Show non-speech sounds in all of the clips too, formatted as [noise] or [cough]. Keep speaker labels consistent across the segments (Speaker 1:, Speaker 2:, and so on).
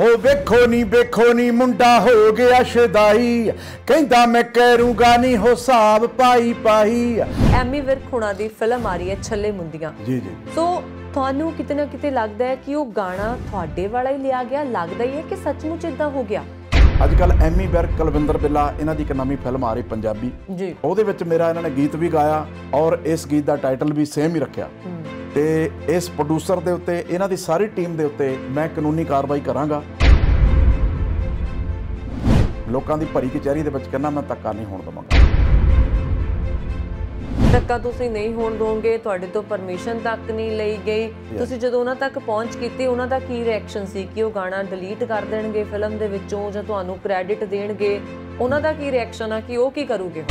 Speaker 1: ਉਹ ਵੇਖੋ ਨਹੀਂ ਵੇਖੋ ਨਹੀਂ ਮੁੰਡਾ ਹੋ ਗਿਆ ਸ਼ਦਾਈ ਕਹਿੰਦਾ ਮੈਂ ਕਰੂੰਗਾ ਨਹੀਂ ਹੋ ਸਾਬ ਪਾਈ ਪਾਈ
Speaker 2: ਐਮੀ ਵਿਰਕ ਹੁਣਾ ਦੀ ਫਿਲਮ ਆ ਰਹੀ ਹੈ ਛੱਲੇ ਮੁੰਦੀਆਂ ਜੀ ਜੀ ਸੋ ਤੁਹਾਨੂੰ ਕਿਤਨਾ ਕਿਤੇ ਲੱਗਦਾ ਹੈ ਕਿ ਉਹ ਗਾਣਾ ਤੁਹਾਡੇ ਵਾਲਾ ਹੀ ਲਿਆ ਗਿਆ ਲੱਗਦਾ ਹੀ ਹੈ ਕਿ ਸੱਚਮੁੱਚ ਇਦਾਂ ਹੋ ਗਿਆ
Speaker 1: ਅੱਜ ਕੱਲ ਐਮੀ ਵਿਰਕ ਕਲਵਿੰਦਰ ਬਿੱਲਾ ਇਹਨਾਂ ਦੀ ਇੱਕ ਨਵੀਂ ਫਿਲਮ ਆ ਰਹੀ ਪੰਜਾਬੀ ਜੀ ਉਹਦੇ ਵਿੱਚ ਮੇਰਾ ਇਹਨਾਂ ਨੇ ਗੀਤ ਵੀ ਗਾਇਆ ਔਰ ਇਸ ਗੀਤ ਦਾ ਟਾਈਟਲ ਵੀ ਸੇਮ ਹੀ ਰੱਖਿਆ ਤੇ ਇਸ ਪ੍ਰੋਡਿਊਸਰ ਦੇ ਉੱਤੇ ਇਹਨਾਂ ਦੀ ਸਾਰੀ ਟੀਮ ਦੇ ਉੱਤੇ ਮੈਂ ਕਾਨੂੰਨੀ ਕਾਰਵਾਈ ਕਰਾਂਗਾ ਲੋਕਾਂ ਦੀ ਭਰੀ ਕਚਹਿਰੀ ਦੇ ਵਿੱਚ ਕਹਿੰਦਾ ਮੈਂ ਤੱਕਾ ਨਹੀਂ ਹੋਣ ਦਵਾਂਗਾ
Speaker 2: ਤੱਕਾ ਤੁਸੀਂ ਨਹੀਂ ਹੋਣ ਦੋਗੇ ਤੁਹਾਡੇ ਤੋਂ ਪਰਮਿਸ਼ਨ ਤੱਕ ਨਹੀਂ ਲਈ ਗਈ ਤੁਸੀਂ ਜਦੋਂ ਉਹਨਾਂ ਤੱਕ ਪਹੁੰਚ ਕੀਤੀ ਉਹਨਾਂ ਦਾ ਕੀ ਰਿਐਕਸ਼ਨ ਸੀ ਕਿ ਉਹ ਗਾਣਾ ਡਿਲੀਟ ਕਰ ਦੇਣਗੇ ਫਿਲਮ ਦੇ ਵਿੱਚੋਂ ਜਾਂ ਤੁਹਾਨੂੰ ਕ੍ਰੈਡਿਟ ਦੇਣਗੇ ਉਹਨਾਂ ਦਾ ਕੀ ਰਿਐਕਸ਼ਨ ਆ ਕਿ ਉਹ ਕੀ ਕਰੂਗੇ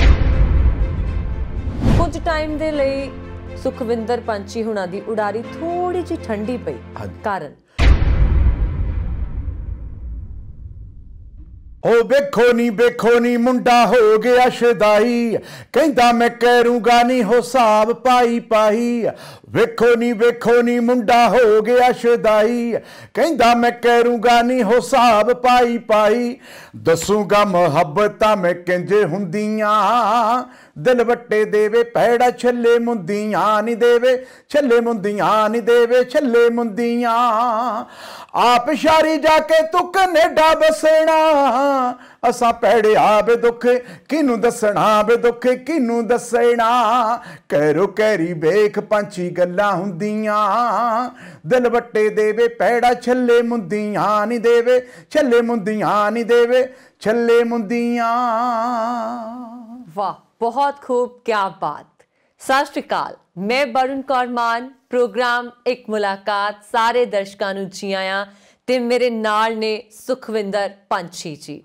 Speaker 2: ਕੁਝ ਟਾਈਮ ਦੇ ਲਈ ਸੁਖਵਿੰਦਰ ਪੰਚੀ ਹੁਣਾਂ ਦੀ ਉਡਾਰੀ ਥੋੜੀ ਜਿਹੀ ਠੰਡੀ ਪਈ ਕਾਰਨ
Speaker 1: ਓ ਵੇਖੋ ਨੀ ਵੇਖੋ ਨੀ ਮੁੰਡਾ ਹੋ ਗਿਆ ਸ਼ਦਾਈ ਕਹਿੰਦਾ ਮੈਂ ਕਰੂੰਗਾ ਨਹੀਂ ਹਿਸਾਬ ਪਾਈ ਪਾਈ ਵੇਖੋ ਨੀ ਵੇਖੋ ਨੀ ਮੁੰਡਾ ਹੋ ਗਿਆ ਸ਼ਦਾਈ ਕਹਿੰਦਾ ਮੈਂ ਕਰੂੰਗਾ ਨਹੀਂ ਹਿਸਾਬ ਪਾਈ ਪਾਈ ਦੱਸੂਗਾ ਮੁਹੱਬਤਾਂ ਮੈਂ ਕਿੰਜੇ ਹੁੰਦੀਆਂ ਦਿਲ ਵੱਟੇ ਦੇਵੇ ਪੈੜਾ ਛੱਲੇ ਮੁੰਦੀਆਂ ਨਹੀਂ ਦੇਵੇ ਛੱਲੇ ਮੁੰਦੀਆਂ ਨਹੀਂ ਦੇਵੇ ਛੱਲੇ ਮੁੰਦੀਆਂ ਆਪ ਸ਼ਾਰੀ ਜਾ ਕੇ ਤੁਕ ਕੈਨੇਡਾ ਬਸਣਾ ਅਸਾਂ ਪੈੜਿਆ ਬੇ ਦੁੱਖ ਕਿਨੂੰ ਦੱਸਣਾ ਬੇ ਦੁੱਖ ਕਿਨੂੰ ਦੱਸਣਾ ਕਹਿਰੋ ਕਹਿਰੀ ਵੇਖ ਪੰਛੀ ਗੱਲਾਂ ਹੁੰਦੀਆਂ ਦਿਲ ਵੱਟੇ ਦੇਵੇ ਪੈੜਾ ਛੱਲੇ ਮੁੰਦੀਆਂ ਨਹੀਂ ਦੇਵੇ ਛੱਲੇ ਮੁੰਦੀਆਂ ਨਹੀਂ ਦੇਵੇ ਛੱਲੇ ਮੁੰਦੀਆਂ
Speaker 2: ਵਾਹ ਬਹੁਤ ਖੂਬ ਕੀ ਬਾਤ ਸਤਿ ਸ਼੍ਰੀ ਅਕਾਲ ਮੈਂ ਬਰੁਣ ਕੌਰਮਾਨ ਪ੍ਰੋਗਰਾਮ ਇੱਕ ਮੁਲਾਕਾਤ ਸਾਰੇ ਦਰਸ਼ਕਾਂ ਨੂੰ ਜੀ ਆਇਆਂ ਤੇ ਮੇਰੇ ਨਾਲ ਨੇ ਸੁਖਵਿੰਦਰ ਪੰਛੀ ਜੀ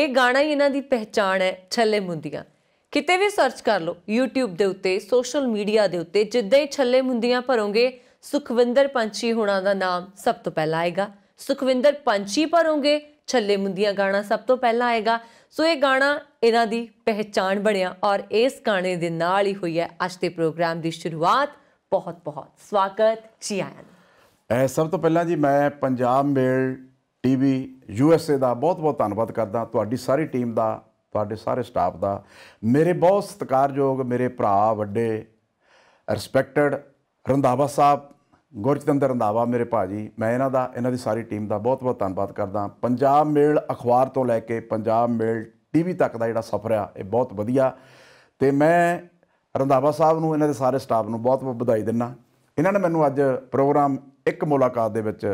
Speaker 2: ਇਹ ਗਾਣਾ ਹੀ ਇਹਨਾਂ ਦੀ ਪਹਿਚਾਣ ਹੈ ਛੱਲੇ ਮੁੰਦੀਆਂ ਕਿਤੇ ਵੀ ਸਰਚ ਕਰ ਲਓ YouTube ਦੇ ਉੱਤੇ ਸੋਸ਼ਲ ਮੀਡੀਆ ਦੇ ਉੱਤੇ ਜਿੱਦਾਂ ਹੀ ਛੱਲੇ ਮੁੰਦੀਆਂ ਭਰੋਗੇ ਸੁਖਵਿੰਦਰ ਪੰਛੀ ਹੋਣਾ ਦਾ ਨਾਮ ਸਭ ਤੋਂ ਪਹਿਲਾਂ ਆਏਗਾ ਸੁਖਵਿੰਦਰ ਪੰਛੀ ਭਰੋਗੇ ਛੱਲੇ ਮੁੰਦੀਆਂ ਗਾਣਾ ਸਭ ਤੋਂ ਪਹਿਲਾਂ ਆਏਗਾ ਸੋ ਇਹ ਗਾਣਾ ਇਹਨਾਂ ਦੀ ਪਹਿਚਾਣ ਬਣਿਆ ਔਰ ਇਸ ਗਾਣੇ ਦੇ ਨਾਲ ਹੀ ਹੋਈ ਹੈ ਅੱਜ ਦੇ ਪ੍ਰੋਗਰਾਮ ਦੀ ਸ਼ੁਰੂਆਤ ਬਹੁਤ ਬਹੁਤ ਸਵਾਗਤ ਜੀ ਆਇਆਂ
Speaker 1: ਐ ਸਭ ਤੋਂ ਪਹਿਲਾਂ ਜੀ ਮੈਂ Punjab mail TV U S A ਦਾ ਬਹੁਤ ਬਹੁਤ ਧੰਨਵਾਦ ਕਰਦਾ ਤੁਹਾਡੀ ਸਾਰੀ ਟੀਮ ਦਾ ਤੁਹਾਡੇ ਸਾਰੇ ਸਟਾਫ ਦਾ ਮੇਰੇ ਬਹੁਤ ਸਤਿਕਾਰਯੋਗ ਮੇਰੇ ਭਰਾ ਵੱਡੇ ਰਿਸਪੈਕਟਡ ਰੰਧਾਵਾ ਸਾਹਿਬ ਗੁਰਚੰਦਰ ਰੰਧਾਵਾ ਮੇਰੇ ਭਾਜੀ ਮੈਂ ਇਹਨਾਂ ਦਾ ਇਹਨਾਂ ਦੀ ਸਾਰੀ ਟੀਮ ਦਾ ਬਹੁਤ ਬਹੁਤ ਧੰਨਵਾਦ ਕਰਦਾ ਪੰਜਾਬ ਮੇਲ ਅਖਬਾਰ ਤੋਂ ਲੈ ਕੇ ਪੰਜਾਬ ਮੇਲ ਟੀਵੀ ਤੱਕ ਦਾ ਜਿਹੜਾ ਸਫ਼ਰ ਆ ਇਹ ਬਹੁਤ ਵਧੀਆ ਤੇ ਮੈਂ ਰੰਧਾਵਾ ਸਾਹਿਬ ਨੂੰ ਇਹਨਾਂ ਦੇ ਸਾਰੇ ਸਟਾਫ ਨੂੰ ਬਹੁਤ ਬਹੁਤ ਵਧਾਈ ਦਿੰਨਾ ਇਹਨਾਂ ਨੇ ਮੈਨੂੰ ਅੱਜ ਪ੍ਰੋਗਰਾਮ ਇੱਕ ਮੁਲਾਕਾਤ ਦੇ ਵਿੱਚ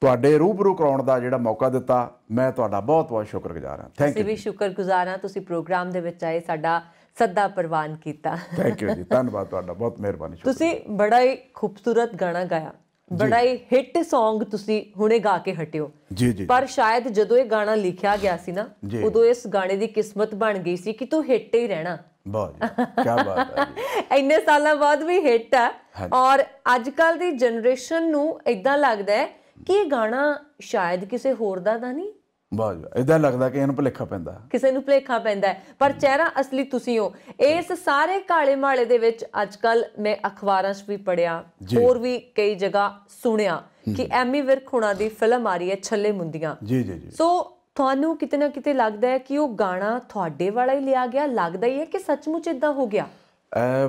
Speaker 1: ਤੁਹਾਡੇ ਰੂਬਰੂ ਕਰਾਉਣ ਦਾ ਜਿਹੜਾ ਮੌਕਾ ਦਿੱਤਾ ਮੈਂ ਤੁਹਾਡਾ ਬਹੁਤ ਬਹੁਤ ਸ਼ੁਕਰਗੁਜ਼ਾਰ ਹਾਂ ਥੈਂਕ ਯੂ ਵੀ
Speaker 2: ਸ਼ੁਕਰਗੁਜ਼ਾਰ ਹਾਂ ਤੁਸੀਂ ਪ੍ਰੋਗਰਾਮ ਦੇ ਵਿੱਚ ਆਏ ਸਾਡਾ ਸੱਦਾ ਪ੍ਰਵਾਨ ਕੀਤਾ ਥੈਂਕ ਯੂ ਜੀ
Speaker 1: ਧੰਨਵਾਦ ਤੁਹਾਡਾ ਬਹੁਤ ਮਿਹਰਬਾਨੀ
Speaker 2: ਤੁਸੀਂ ਬੜਾ ਹੀ ਖੂਬਸੂਰਤ ਗਾਣਾ ਗਾਇਆ ਬੜਾ ਹੀ ਹਿੱਟ Song ਤੁਸੀਂ ਹੁਣੇ ਗਾ ਕੇ ਹਟਿਓ ਜੀ ਜੀ ਪਰ ਸ਼ਾਇਦ ਜਦੋਂ ਇਹ ਗਾਣਾ ਲਿਖਿਆ ਗਿਆ ਸੀ ਨਾ ਉਦੋਂ ਇਸ ਗਾਣੇ ਦੀ ਕਿਸਮਤ ਬਣ ਗਈ ਸੀ ਕਿ ਤੂੰ ਹਿੱਟ ਹੀ ਰਹਿਣਾ
Speaker 3: ਬਹੁਤ ਕੀ ਬਾਤ
Speaker 2: ਹੈ [laughs] ਇੰਨੇ ਸਾਲਾਂ ਬਾਅਦ ਵੀ ਹਿੱਟ ਹੈ ਔਰ ਅੱਜ ਕੱਲ ਦੀ ਜਨਰੇਸ਼ਨ ਨੂੰ ਇਦਾਂ ਲੱਗਦਾ ਹੈ ਕਿ ਇਹ ਗਾਣਾ ਸ਼ਾਇਦ ਕਿਸੇ ਹੋਰ ਦਾ ਦਾ ਨਹੀਂ
Speaker 1: ਬਾਜ ਇਦਾਂ ਲੱਗਦਾ ਕਿ ਇਹਨੂੰ ਭਲੇਖਾ ਪੈਂਦਾ
Speaker 2: ਕਿਸੇ ਨੂੰ ਭਲੇਖਾ ਪੈਂਦਾ ਪਰ ਚਿਹਰਾ ਅਸਲੀ ਤੁਸੀਂ ਹੋ ਇਸ ਸਾਰੇ ਕਾਲੇ ਮਾਲੇ ਦੇ ਵਿੱਚ ਅੱਜਕੱਲ ਮੈਂ ਅਖਬਾਰਾਂ 'ਚ ਵੀ ਪੜਿਆ ਹੋਰ ਵੀ ਕਈ ਜਗ੍ਹਾ ਸੁਣਿਆ ਕਿ ਐਮੀ ਵਿਰਕ ਹੁਣਾਂ ਦੀ ਫਿਲਮ ਆ ਰਹੀ ਹੈ ਛੱਲੇ ਮੁੰਦੀਆਂ
Speaker 1: ਜੀ ਜੀ ਜੀ ਸੋ
Speaker 2: ਤੁਹਾਨੂੰ ਕਿਤੇ ਨਾ ਕਿਤੇ ਲੱਗਦਾ ਹੈ ਕਿ ਉਹ ਗਾਣਾ ਤੁਹਾਡੇ ਵਾਲਾ ਹੀ ਲਿਆ ਗਿਆ ਲੱਗਦਾ ਹੀ ਹੈ ਕਿ ਸੱਚਮੁੱਚ ਇਦਾਂ ਹੋ ਗਿਆ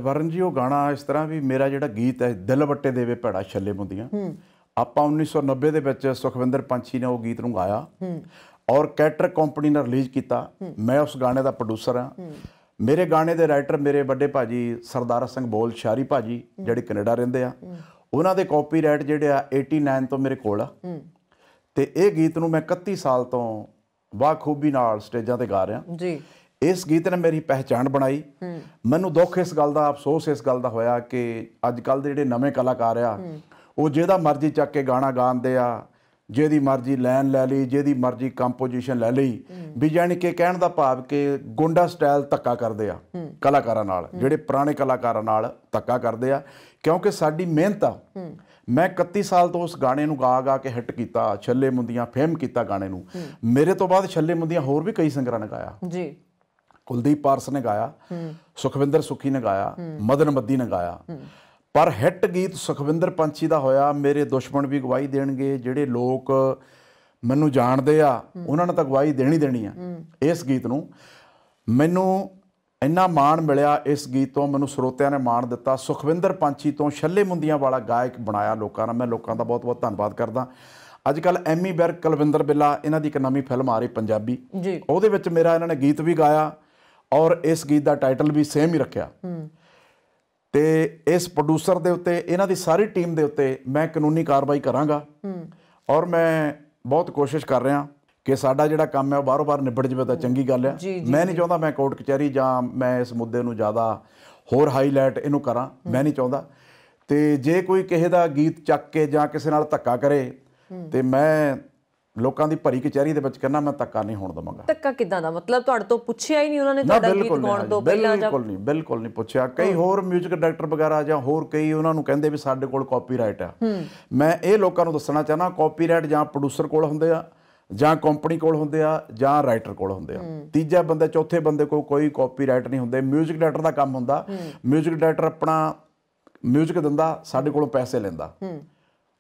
Speaker 1: ਵਰਨ ਜੀ ਉਹ ਗਾਣਾ ਇਸ ਤਰ੍ਹਾਂ ਵੀ ਮੇਰਾ ਜਿਹੜਾ ਗੀਤ ਹੈ ਦਿਲ ਵੱਟੇ ਦੇਵੇ ਭੜਾ ਛੱਲੇ ਮੁੰਦੀਆਂ ਹੂੰ ਆਪਾਂ 1990 ਦੇ ਵਿੱਚ ਸੁਖਵਿੰਦਰ ਪੰਛੀ ਨੇ ਉਹ ਗੀਤ ਨੂੰ ਗਾਇਆ ਹੂੰ ਔਰ ਕੈਟਰ ਕੰਪਨੀ ਨੇ ਰਿਲੀਜ਼ ਕੀਤਾ ਮੈਂ ਉਸ ਗਾਣੇ ਦਾ ਪ੍ਰੋਡਿਊਸਰ ਹਾਂ ਮੇਰੇ ਗਾਣੇ ਦੇ ਰਾਈਟਰ ਮੇਰੇ ਵੱਡੇ ਭਾਜੀ ਸਰਦਾਰ ਸਿੰਘ ਬੋਲ ਸ਼ਾਰੀ ਭਾਜੀ ਜਿਹੜੇ ਕੈਨੇਡਾ ਰਹਿੰਦੇ ਆ ਉਹਨਾਂ ਦੇ ਕਾਪੀਰਾਈਟ ਜਿਹੜੇ ਆ 89 ਤੋਂ ਮੇਰੇ ਕੋਲ ਆ ਤੇ ਇਹ ਗੀਤ ਨੂੰ ਮੈਂ 31 ਸਾਲ ਤੋਂ ਖੂਬੀ ਨਾਲ ਸਟੇਜਾਂ ਤੇ ਗਾ ਰਿਹਾ ਜੀ ਇਸ ਗੀਤ ਨੇ ਮੇਰੀ ਪਹਿਚਾਣ ਬਣਾਈ ਮੈਨੂੰ ਦੁੱਖ ਇਸ ਗੱਲ ਦਾ ਅਫਸੋਸ ਇਸ ਗੱਲ ਦਾ ਹੋਇਆ ਕਿ ਅੱਜ ਕੱਲ ਦੇ ਜਿਹੜੇ ਨਵੇਂ ਕਲਾਕਾਰ ਆ ਉਹ ਜਿਹਦਾ ਮਰਜ਼ੀ ਚੱਕ ਕੇ ਗਾਣਾ ਗਾਉਂਦੇ ਆ ਜਿਹਦੀ ਮਰਜ਼ੀ ਲਾਈਨ ਲੈ ਲਈ ਜਿਹਦੀ ਮਰਜ਼ੀ ਕੰਪੋਜੀਸ਼ਨ ਲੈ ਲਈ ਵੀ ਜਾਨੀ ਕਿ ਕਹਿਣ ਦਾ ਭਾਵ ਕਿ ਗੁੰਡਾ ਸਟਾਈਲ ਧੱਕਾ ਕਰਦੇ ਆ ਕਲਾਕਾਰਾਂ ਨਾਲ ਜਿਹੜੇ ਪੁਰਾਣੇ ਕਲਾਕਾਰਾਂ ਨਾਲ ਧੱਕਾ ਕਰਦੇ ਆ ਕਿਉਂਕਿ ਸਾਡੀ ਮਿਹਨਤ ਆ ਮੈਂ 31 ਸਾਲ ਤੋਂ ਉਸ ਗਾਣੇ ਨੂੰ ਗਾ ਗਾ ਕੇ ਹਿੱਟ ਕੀਤਾ ਛੱਲੇ ਮੁੰਦੀਆਂ ਫੇਮ ਕੀਤਾ ਗਾਣੇ ਨੂੰ ਮੇਰੇ ਤੋਂ ਬਾਅਦ ਛੱਲੇ ਮੁੰਦੀਆਂ ਹੋਰ ਵੀ ਕਈ ਸਿੰਗਰਾਂ ਨੇ ਗਾਇਆ ਜੀ ਕੁਲਦੀਪ ਪਾਰਸ ਨੇ ਗਾਇਆ ਸੁਖਵਿੰਦਰ ਸੁਖੀ ਨੇ ਗਾਇਆ ਮਦਨ ਮੱਦੀ ਨੇ ਗਾਇਆ ਪਰ ਹਿੱਟ ਗੀਤ ਸੁਖਵਿੰਦਰ ਪੰਛੀ ਦਾ ਹੋਇਆ ਮੇਰੇ ਦੁਸ਼ਮਣ ਵੀ ਗਵਾਹੀ ਦੇਣਗੇ ਜਿਹੜੇ ਲੋਕ ਮੈਨੂੰ ਜਾਣਦੇ ਆ ਉਹਨਾਂ ਨੇ ਤਾਂ ਗਵਾਹੀ ਦੇਣੀ ਦੇਣੀ ਆ ਇਸ ਗੀਤ ਨੂੰ ਮੈਨੂੰ ਇੰਨਾ ਮਾਣ ਮਿਲਿਆ ਇਸ ਗੀਤ ਤੋਂ ਮੈਨੂੰ ਸਰੋਤਿਆਂ ਨੇ ਮਾਣ ਦਿੱਤਾ ਸੁਖਵਿੰਦਰ ਪੰਛੀ ਤੋਂ ਛੱਲੇ ਮੁੰਦੀਆਂ ਵਾਲਾ ਗਾਇਕ ਬਣਾਇਆ ਲੋਕਾਂ ਨੇ ਮੈਂ ਲੋਕਾਂ ਦਾ ਬਹੁਤ-ਬਹੁਤ ਧੰਨਵਾਦ ਕਰਦਾ ਅੱਜ ਕੱਲ ਐਮੀ ਬੈਰ ਕਲਵਿੰਦਰ ਬਿੱਲਾ ਇਹਨਾਂ ਦੀ ਇੱਕ ਨਵੀਂ ਫਿਲਮ ਆ ਰਹੀ ਪੰਜਾਬੀ ਉਹਦੇ ਵਿੱਚ ਮੇਰਾ ਇਹਨਾਂ ਨੇ ਗੀਤ ਵੀ ਗਾਇਆ ਔਰ ਇਸ ਗੀਤ ਦਾ ਟਾਈਟਲ ਵੀ ਸੇਮ ਹੀ ਰੱਖਿਆ ਤੇ ਇਸ ਪ੍ਰੋਡਿਊਸਰ ਦੇ ਉੱਤੇ ਇਹਨਾਂ ਦੀ ਸਾਰੀ ਟੀਮ ਦੇ ਉੱਤੇ ਮੈਂ ਕਾਨੂੰਨੀ ਕਾਰਵਾਈ ਕਰਾਂਗਾ ਔਰ ਮੈਂ ਬਹੁਤ ਕੋਸ਼ਿਸ਼ ਕਰ ਰਿਹਾ ਕਿ ਸਾਡਾ ਜਿਹੜਾ ਕੰਮ ਹੈ ਉਹ ਬਾਰ ਬਾਰ ਨਿਬੜ ਜਵੇ ਤਾਂ ਚੰਗੀ ਗੱਲ ਹੈ ਮੈਂ ਨਹੀਂ ਚਾਹੁੰਦਾ ਮੈਂ ਕੋਰਟ ਕਚਹਿਰੀ ਜਾਂ ਮੈਂ ਇਸ ਮੁੱਦੇ ਨੂੰ ਜ਼ਿਆਦਾ ਹੋਰ ਹਾਈਲਾਈਟ ਇਹਨੂੰ ਕਰਾਂ ਮੈਂ ਨਹੀਂ ਚਾਹੁੰਦਾ ਤੇ ਜੇ ਕੋਈ ਕਿਸੇ ਦਾ ਗੀਤ ਚੱਕ ਕੇ ਜਾਂ ਕਿਸੇ ਨਾਲ ਧੱਕਾ ਕਰੇ ਤੇ ਮੈਂ ਲੋਕਾਂ ਦੀ ਭਰੀ ਕਚਹਿਰੀ ਦੇ ਵਿੱਚ ਕਹਿੰਦਾ ਮੈਂ ਤੱਕਾ ਨਹੀਂ ਹੋਣ ਦਵਾਂਗਾ
Speaker 2: ਤੱਕਾ ਕਿਦਾਂ ਦਾ ਮਤਲਬ ਤੁਹਾਡੇ ਤੋਂ ਪੁੱਛਿਆ ਹੀ ਨਹੀਂ ਉਹਨਾਂ ਨੇ ਤੁਹਾਡਾ ਗੀਤ ਗਾਉਣ
Speaker 1: ਤੋਂ ਪਹਿਲਾਂ ਜਾਂ ਬਿਲਕੁਲ ਨਹੀਂ ਬਿਲਕੁਲ ਨਹੀਂ ਪੁੱਛਿਆ ਕਈ ਹੋਰ 뮤직 ਡਾਇਰੈਕਟਰ ਵਗੈਰਾ ਜਾਂ ਹੋਰ ਕਈ ਉਹਨਾਂ ਨੂੰ ਕਹਿੰਦੇ ਵੀ ਸਾਡੇ ਕੋਲ ਕਾਪੀਰਾਈਟ ਆ ਮੈਂ ਇਹ ਲੋਕਾਂ ਨੂੰ ਦੱਸਣਾ ਚਾਹਨਾ ਕਾਪੀਰਾਈਟ ਜਾਂ ਪ੍ਰੋਡਿਊਸਰ ਕੋਲ ਹੁੰਦੇ ਆ ਜਾਂ ਕੰਪਨੀ ਕੋਲ ਹੁੰਦੇ ਆ ਜਾਂ ਰਾਈਟਰ ਕੋਲ ਹੁੰਦੇ ਆ ਤੀਜਾ ਬੰਦੇ ਚੌਥੇ ਬੰਦੇ ਕੋਲ ਕੋਈ ਕਾਪੀਰਾਈਟ ਨਹੀਂ ਹੁੰਦੇ 뮤직 ਡਾਇਰੈਕਟਰ ਦਾ ਕੰਮ ਹੁੰਦਾ 뮤직 ਡਾਇਰੈਕਟਰ ਆਪਣਾ 뮤직 ਦਿੰਦਾ ਸਾਡੇ ਕੋਲੋਂ ਪੈਸੇ ਲੈਂਦਾ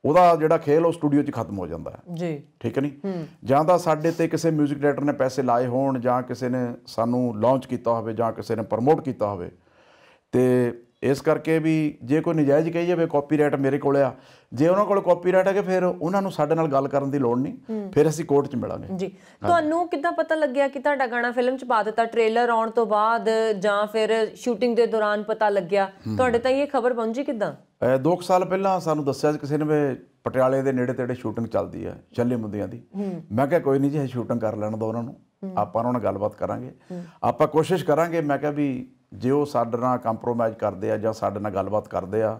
Speaker 1: ਉਹਦਾ ਜਿਹੜਾ ਖੇਲ ਉਹ ਸਟੂਡੀਓ 'ਚ ਖਤਮ ਹੋ ਜਾਂਦਾ ਹੈ ਜੀ ਠੀਕ ਹੈ ਨਹੀਂ ਜਾਂ ਤਾਂ ਸਾਡੇ ਤੇ ਕਿਸੇ 뮤직 ਡਾਇਰੈਕਟਰ ਨੇ ਪੈਸੇ ਲਾਏ ਹੋਣ ਜਾਂ ਕਿਸੇ ਨੇ ਸਾਨੂੰ ਲਾਂਚ ਕੀਤਾ ਹੋਵੇ ਜਾਂ ਕਿਸੇ ਨੇ ਪ੍ਰਮੋਟ ਕੀਤਾ ਹੋਵੇ ਤੇ ਇਸ ਕਰਕੇ ਵੀ ਜੇ ਕੋਈ ਨਜਾਇਜ਼ ਕਹੀ ਜਾਵੇ ਕਾਪੀਰਾਈਟ ਮੇਰੇ ਕੋਲ ਆ ਜੇ ਉਹਨਾਂ ਕੋਲ ਕਾਪੀਰਾਈਟ ਹੈ ਕਿ ਫਿਰ ਉਹਨਾਂ ਨੂੰ ਸਾਡੇ ਨਾਲ ਗੱਲ ਕਰਨ ਦੀ ਲੋੜ ਨਹੀਂ ਫਿਰ ਅਸੀਂ ਕੋਰਟ 'ਚ ਮਿਲਾਂਗੇ ਜੀ
Speaker 2: ਤੁਹਾਨੂੰ ਕਿੱਦਾਂ ਪਤਾ ਲੱਗਿਆ ਕਿ ਤੁਹਾਡਾ ਗਾਣਾ ਫਿਲਮ 'ਚ ਪਾ ਦਿੱਤਾ ਟ੍ਰੇਲਰ ਆਉਣ ਤੋਂ ਬਾਅਦ ਜਾਂ ਫਿਰ ਸ਼ੂਟਿੰਗ ਦੇ ਦੌਰਾਨ ਪਤਾ ਲੱਗਿਆ ਤੁਹਾਡੇ ਤਾਂ ਇਹ ਖਬਰ ਪਹੁੰਚੀ ਕਿੱਦਾਂ
Speaker 1: 2 ਸਾਲ ਪਹਿਲਾਂ ਸਾਨੂੰ ਦੱਸਿਆ ਸੀ ਕਿਸੇ ਨੇ ਵੀ ਪਟਿਆਲੇ ਦੇ ਨੇੜੇ ਤੇੜੇ ਸ਼ੂਟਿੰਗ ਚੱਲਦੀ ਹੈ ਛੱਲੇ ਮੁੰਦਿਆਂ ਦੀ ਮੈਂ ਕਿਹਾ ਕੋਈ ਨਹੀਂ ਜੀ ਇਹ ਸ਼ੂਟਿੰਗ ਕਰ ਲੈਣ ਦੋ ਉਹਨਾਂ ਨੂੰ ਆਪਾਂ ਉਹਨਾਂ ਨਾਲ ਗੱਲਬਾਤ ਕਰਾਂਗੇ ਆਪਾਂ ਕੋਸ਼ਿਸ਼ ਕਰਾਂਗੇ ਮੈਂ ਕਿਹਾ ਵੀ ਜੇ ਉਹ ਸਾਡੇ ਨਾਲ ਕੰਪਰੋਮਾਈਜ਼ ਕਰਦੇ ਆ ਜਾਂ ਸਾਡੇ ਨਾਲ ਗੱਲਬਾਤ ਕਰਦੇ ਆ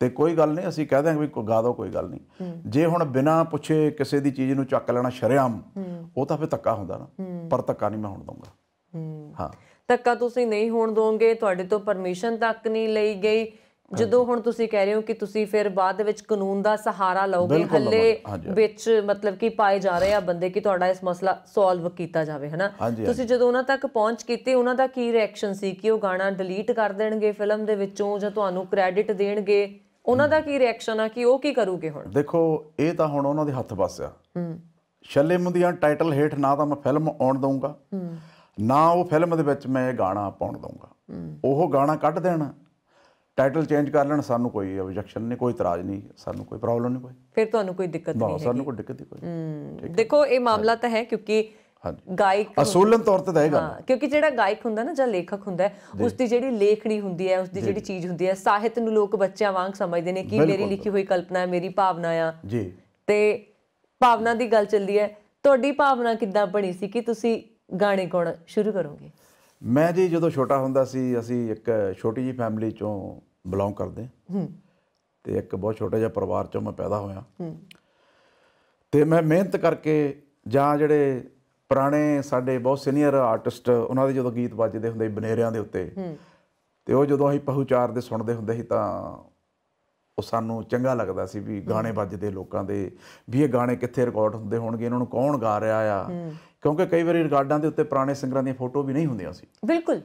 Speaker 1: ਤੇ ਕੋਈ ਗੱਲ ਨਹੀਂ ਅਸੀਂ ਕਹਿ ਦਾਂਗੇ ਵੀ ਗਾ ਦੋ ਕੋਈ ਗੱਲ ਨਹੀਂ ਜੇ ਹੁਣ ਬਿਨਾ ਪੁੱਛੇ ਕਿਸੇ ਦੀ ਚੀਜ਼ ਨੂੰ ਚੱਕ ਲੈਣਾ ਸ਼ਰਿਆਮ ਉਹ ਤਾਂ ਫੇ ਤੱਕਾ ਹੁੰਦਾ ਨਾ ਪਰ ਤੱਕਾ ਨਹੀਂ ਮੈਂ ਹੁਣ ਦਊਂਗਾ ਹਾਂ
Speaker 2: ਤੱਕਾ ਤੁਸੀਂ ਨਹੀਂ ਹੋਣ ਦੋਗੇ ਤੁਹਾਡੇ ਤੋਂ ਪਰਮਿਸ਼ਨ ਤੱਕ ਨਹੀਂ ਲਈ ਗਈ ਜਦੋਂ ਹੁਣ ਤੁਸੀਂ ਕਹਿ ਰਹੇ ਹੋ ਕਿ ਤੁਸੀਂ ਫਿਰ ਬਾਅਦ ਵਿੱਚ ਕਾਨੂੰਨ ਦਾ ਸਹਾਰਾ ਲਓਗੇ ਹੱਲੇ ਵਿੱਚ ਮਤਲਬ ਕਿ ਪਾਏ ਜਾ ਰਹੇ ਆ ਬੰਦੇ ਕਿ ਤੁਹਾਡਾ ਇਸ ਮਸਲਾ ਸੋਲਵ ਕੀਤਾ ਜਾਵੇ ਹਨਾ ਤੁਸੀਂ ਜਦੋਂ ਉਹਨਾਂ ਤੱਕ ਪਹੁੰਚ ਕੀਤੀ ਉਹਨਾਂ ਦਾ ਕੀ ਰਿਐਕਸ਼ਨ ਸੀ ਕਿ ਉਹ ਗਾਣਾ ਡਿਲੀਟ ਕਰ ਦੇਣਗੇ ਫਿਲਮ ਦੇ ਵਿੱਚੋਂ ਜਾਂ ਤੁਹਾਨੂੰ ਕ੍ਰੈਡਿਟ ਦੇਣਗੇ ਉਹਨਾਂ ਦਾ ਕੀ ਰਿਐਕਸ਼ਨ ਆ ਕਿ ਉਹ ਕੀ ਕਰੂਗੇ ਹੁਣ
Speaker 1: ਦੇਖੋ ਇਹ ਤਾਂ ਹੁਣ ਉਹਨਾਂ ਦੇ ਹੱਥ ਬਸ ਆ ਹੂੰ ਛੱਲੇ ਮੁੰਦੀਆਂ ਟਾਈਟਲ ਹੇਠ ਨਾ ਤਾਂ ਮੈਂ ਫਿਲਮ ਆਉਣ ਦਊਂਗਾ ਨਾ ਉਹ ਫਿਲਮ ਦੇ ਵਿੱਚ ਮੈਂ ਇਹ ਗਾਣਾ ਪਾਉਣ ਦਊਂਗਾ ਉਹ ਗਾਣਾ ਕੱਢ ਦੇਣਾ ਟਾਈਟਲ ਚੇਂਜ ਕਰ ਲੈਣ ਸਾਨੂੰ ਕੋਈ ਆਬਜੈਕਸ਼ਨ ਨਹੀਂ ਕੋਈ ਇਤਰਾਜ਼ ਨਹੀਂ ਸਾਨੂੰ ਕੋਈ ਪ੍ਰੋਬਲਮ ਨਹੀਂ ਕੋਈ
Speaker 2: ਫਿਰ ਤੁਹਾਨੂੰ ਕੋਈ ਦਿੱਕਤ ਨਹੀਂ ਹੈ ਸਾਨੂੰ
Speaker 1: ਕੋਈ ਦਿੱਕਤ ਨਹੀਂ ਕੋਈ
Speaker 2: ਦੇਖੋ ਇਹ ਮਾਮਲਾ ਤਾਂ ਹੈ ਕਿਉਂਕਿ ਗਾਇਕ ਅਸੂਲਨ ਤੌਰ ਤੇ ਦਏਗਾ ਕਿਉਂਕਿ ਜਿਹੜਾ ਗਾਇਕ ਹੁੰਦਾ ਨਾ ਜਾਂ ਲੇਖਕ ਹੁੰਦਾ ਉਸ ਦੀ ਜਿਹੜੀ ਲੇਖਣੀ ਹੁੰਦੀ ਹੈ ਉਸ ਦੀ ਜਿਹੜੀ ਚੀਜ਼ ਹੁੰਦੀ ਹੈ ਸਾਹਿਤ ਨੂੰ ਲੋਕ ਬੱਚਿਆਂ ਵਾਂਗ ਸਮਝਦੇ ਨੇ ਕਿ ਮੇਰੀ ਲਿਖੀ ਹੋਈ ਕਲਪਨਾ ਹੈ ਮੇਰੀ ਭਾਵਨਾ ਆ ਜੀ ਤੇ ਭਾਵਨਾ ਦੀ ਗੱਲ ਚੱਲਦੀ ਹੈ ਤੁਹਾਡੀ ਭਾਵਨਾ ਕਿੱਦਾਂ ਬਣੀ ਸੀ ਕਿ ਤੁਸੀਂ ਗਾਣੇ ਗਾਉਣਾ ਸ਼ੁਰੂ ਕਰੋਗੇ
Speaker 1: ਮੈਂ ਜੀ ਜਦੋਂ ਛੋਟਾ ਹੁੰਦਾ ਸੀ ਅਸੀਂ ਇੱਕ ਛੋਟੀ ਜੀ ਫੈਮਿਲੀ ਚੋਂ ਬਿਲੋਂਗ ਕਰਦੇ ਹੂੰ ਤੇ ਇੱਕ ਬਹੁਤ ਛੋਟਾ ਜਿਹਾ ਪਰਿਵਾਰ ਚੋਂ ਮੈਂ ਪੈਦਾ ਹੋਇਆ ਹੂੰ ਤੇ ਮੈਂ ਮਿਹਨਤ ਕਰਕੇ ਜਾਂ ਜਿਹੜੇ ਪੁਰਾਣੇ ਸਾਡੇ ਬਹੁਤ ਸੀਨੀਅਰ ਆਰਟਿਸਟ ਉਹਨਾਂ ਦੇ ਜਦੋਂ ਗੀਤ ਵੱਜਦੇ ਹੁੰਦੇ ਬਨੇਰਿਆਂ ਦੇ ਉੱਤੇ ਤੇ ਉਹ ਜਦੋਂ ਅਸੀਂ ਪਹੁਚਾਰ ਦੇ ਸੁਣਦੇ ਹੁੰਦੇ ਸੀ ਤਾਂ ਉਹ ਸਾਨੂੰ ਚੰਗਾ ਲੱਗਦਾ ਸੀ ਵੀ ਗਾਣੇ ਵੱਜਦੇ ਲੋਕਾਂ ਦੇ ਵੀ ਇਹ ਗਾਣੇ ਕਿੱਥੇ ਰਿਕਾਰਡ ਹੁੰਦੇ ਹੋਣਗੇ ਇਹਨਾਂ ਨੂੰ ਕੌਣ ਗਾ ਰਿਹਾ ਆ ਕਿਉਂਕਿ ਕਈ ਵਾਰੀ ਰਿਕਾਰਡਾਂ ਦੇ ਉੱਤੇ ਪੁਰਾਣੇ ਸਿੰਗਰਾਂ ਦੀਆਂ ਫੋਟੋ ਵੀ ਨਹੀਂ ਹੁੰਦੀਆਂ ਸੀ ਬਿਲਕੁਲ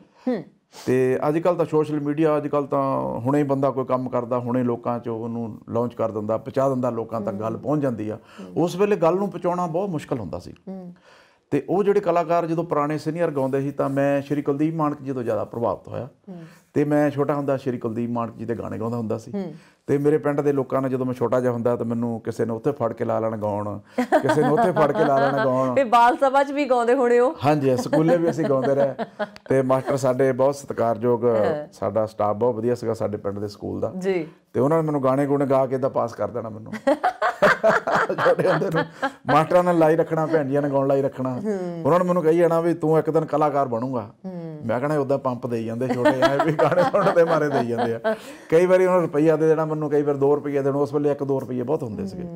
Speaker 1: ਤੇ ਅੱਜ ਕੱਲ ਤਾਂ ਸੋਸ਼ਲ ਮੀਡੀਆ ਅੱਜ ਕੱਲ ਤਾਂ ਹੁਣੇ ਬੰਦਾ ਕੋਈ ਕੰਮ ਕਰਦਾ ਹੁਣੇ ਲੋਕਾਂ 'ਚ ਉਹਨੂੰ ਲਾਂਚ ਕਰ ਦਿੰਦਾ ਪਹੁੰਚਾ ਦਿੰਦਾ ਲੋਕਾਂ ਤੱਕ ਗੱਲ ਪਹੁੰਚ ਜਾਂਦੀ ਆ ਉਸ ਵੇਲੇ ਗੱਲ ਨੂੰ ਪਹੁੰਚਾਉਣਾ ਬਹੁਤ ਮੁਸ਼ਕਲ ਹੁੰਦਾ ਸੀ ਤੇ ਉਹ ਜਿਹੜੇ ਕਲਾਕਾਰ ਜਦੋਂ ਪੁਰਾਣੇ ਸੀਨੀਅਰ ਗਾਉਂਦੇ ਸੀ ਤਾਂ ਮੈਂ ਸ਼੍ਰੀ ਕੁਲਦੀਪ ਮਾਨਕ ਜੀ ਤੋਂ ਜ਼ਿਆਦਾ ਪ੍ਰਭਾਵਿਤ ਹੋਇਆ ਤੇ ਮੈਂ ਛੋਟਾ ਹੁੰਦਾ ਸ਼੍ਰੀ ਕੁਲਦੀਪ ਮਾਨਕ ਜੀ ਦੇ ਗਾਣੇ ਗਾਉਂਦਾ ਹੁੰਦਾ ਸੀ ਤੇ ਮੇਰੇ ਪਿੰਡ ਦੇ ਲੋਕਾਂ ਨੇ ਜਦੋਂ ਮੈਂ ਛੋਟਾ ਜਿਹਾ ਹੁੰਦਾ ਤਾਂ ਮੈਨੂੰ ਕਿਸੇ ਨੇ ਉੱਥੇ ਫੜ ਕੇ ਲਾ ਲੈਣਾ ਗਾਉਣ ਕਿਸੇ ਨੇ ਉੱਥੇ ਫੜ ਕੇ ਲਾ ਲੈਣਾ ਗਾਉਣ [laughs] ਤੇ
Speaker 2: ਬਾਲ ਸਭਾ 'ਚ ਵੀ ਗਾਉਂਦੇ ਹੋਣੇ ਹੋ ਹਾਂਜੀ ਸਕੂਲੇ ਵੀ ਅਸੀਂ ਗਾਉਂਦੇ ਰਹੇ
Speaker 1: [laughs] ਤੇ ਮਾਸਟਰ ਸਾਡੇ ਬਹੁਤ ਸਤਿਕਾਰਯੋਗ ਸਾਡਾ ਸਟਾਫ ਬਹੁਤ ਵਧੀਆ ਸੀਗਾ ਸਾਡੇ ਪਿੰਡ ਦੇ ਸਕੂਲ ਦਾ ਜੀ ਤੇ ਉਹਨਾਂ ਨੇ ਮੈਨੂੰ ਗਾਣੇ ਗੁਣ ਗਾ ਕੇ ਤਾਂ ਪਾਸ ਕਰ ਦੇਣਾ ਮੈਨੂੰ [laughs] ਛੋਟੇ ਹੁੰਦੇ ਨੂੰ ਮਾਸਟਰਾਂ ਨਾਲ ਲਾਈ ਰੱਖਣਾ ਭੈਣਜੀਆਂ ਨਾਲ ਗਾਉਣ ਲਾਈ ਰੱਖਣਾ ਉਹਨਾਂ ਨੇ ਮੈਨੂੰ ਕਹੀ ਜਾਣਾ ਵੀ ਤੂੰ ਇੱਕ ਦਿਨ ਕਲਾਕਾਰ ਬਣੂਗਾ ਮੈਂ ਕਹਣਾ ਉਦਾਂ ਪੰਪ ਦੇਈ ਜਾਂਦੇ ਛੋਟੇ ਐ ਵੀ ਗਾਣੇ ਸੁਣਨ ਦੇ ਮਾਰੇ ਦੇਈ ਜਾਂਦੇ ਆ ਕਈ ਵਾਰੀ ਉਹਨਾਂ ਰੁਪਈਆ ਦੇ ਦੇਣਾ ਮੈਨੂੰ ਕਈ ਵਾਰ 2 ਰੁਪਈਆ ਦੇਣ ਉਸ ਵੇਲੇ 1-2 ਰੁਪਈਆ ਬਹੁਤ ਹੁੰਦੇ ਸੀਗੇ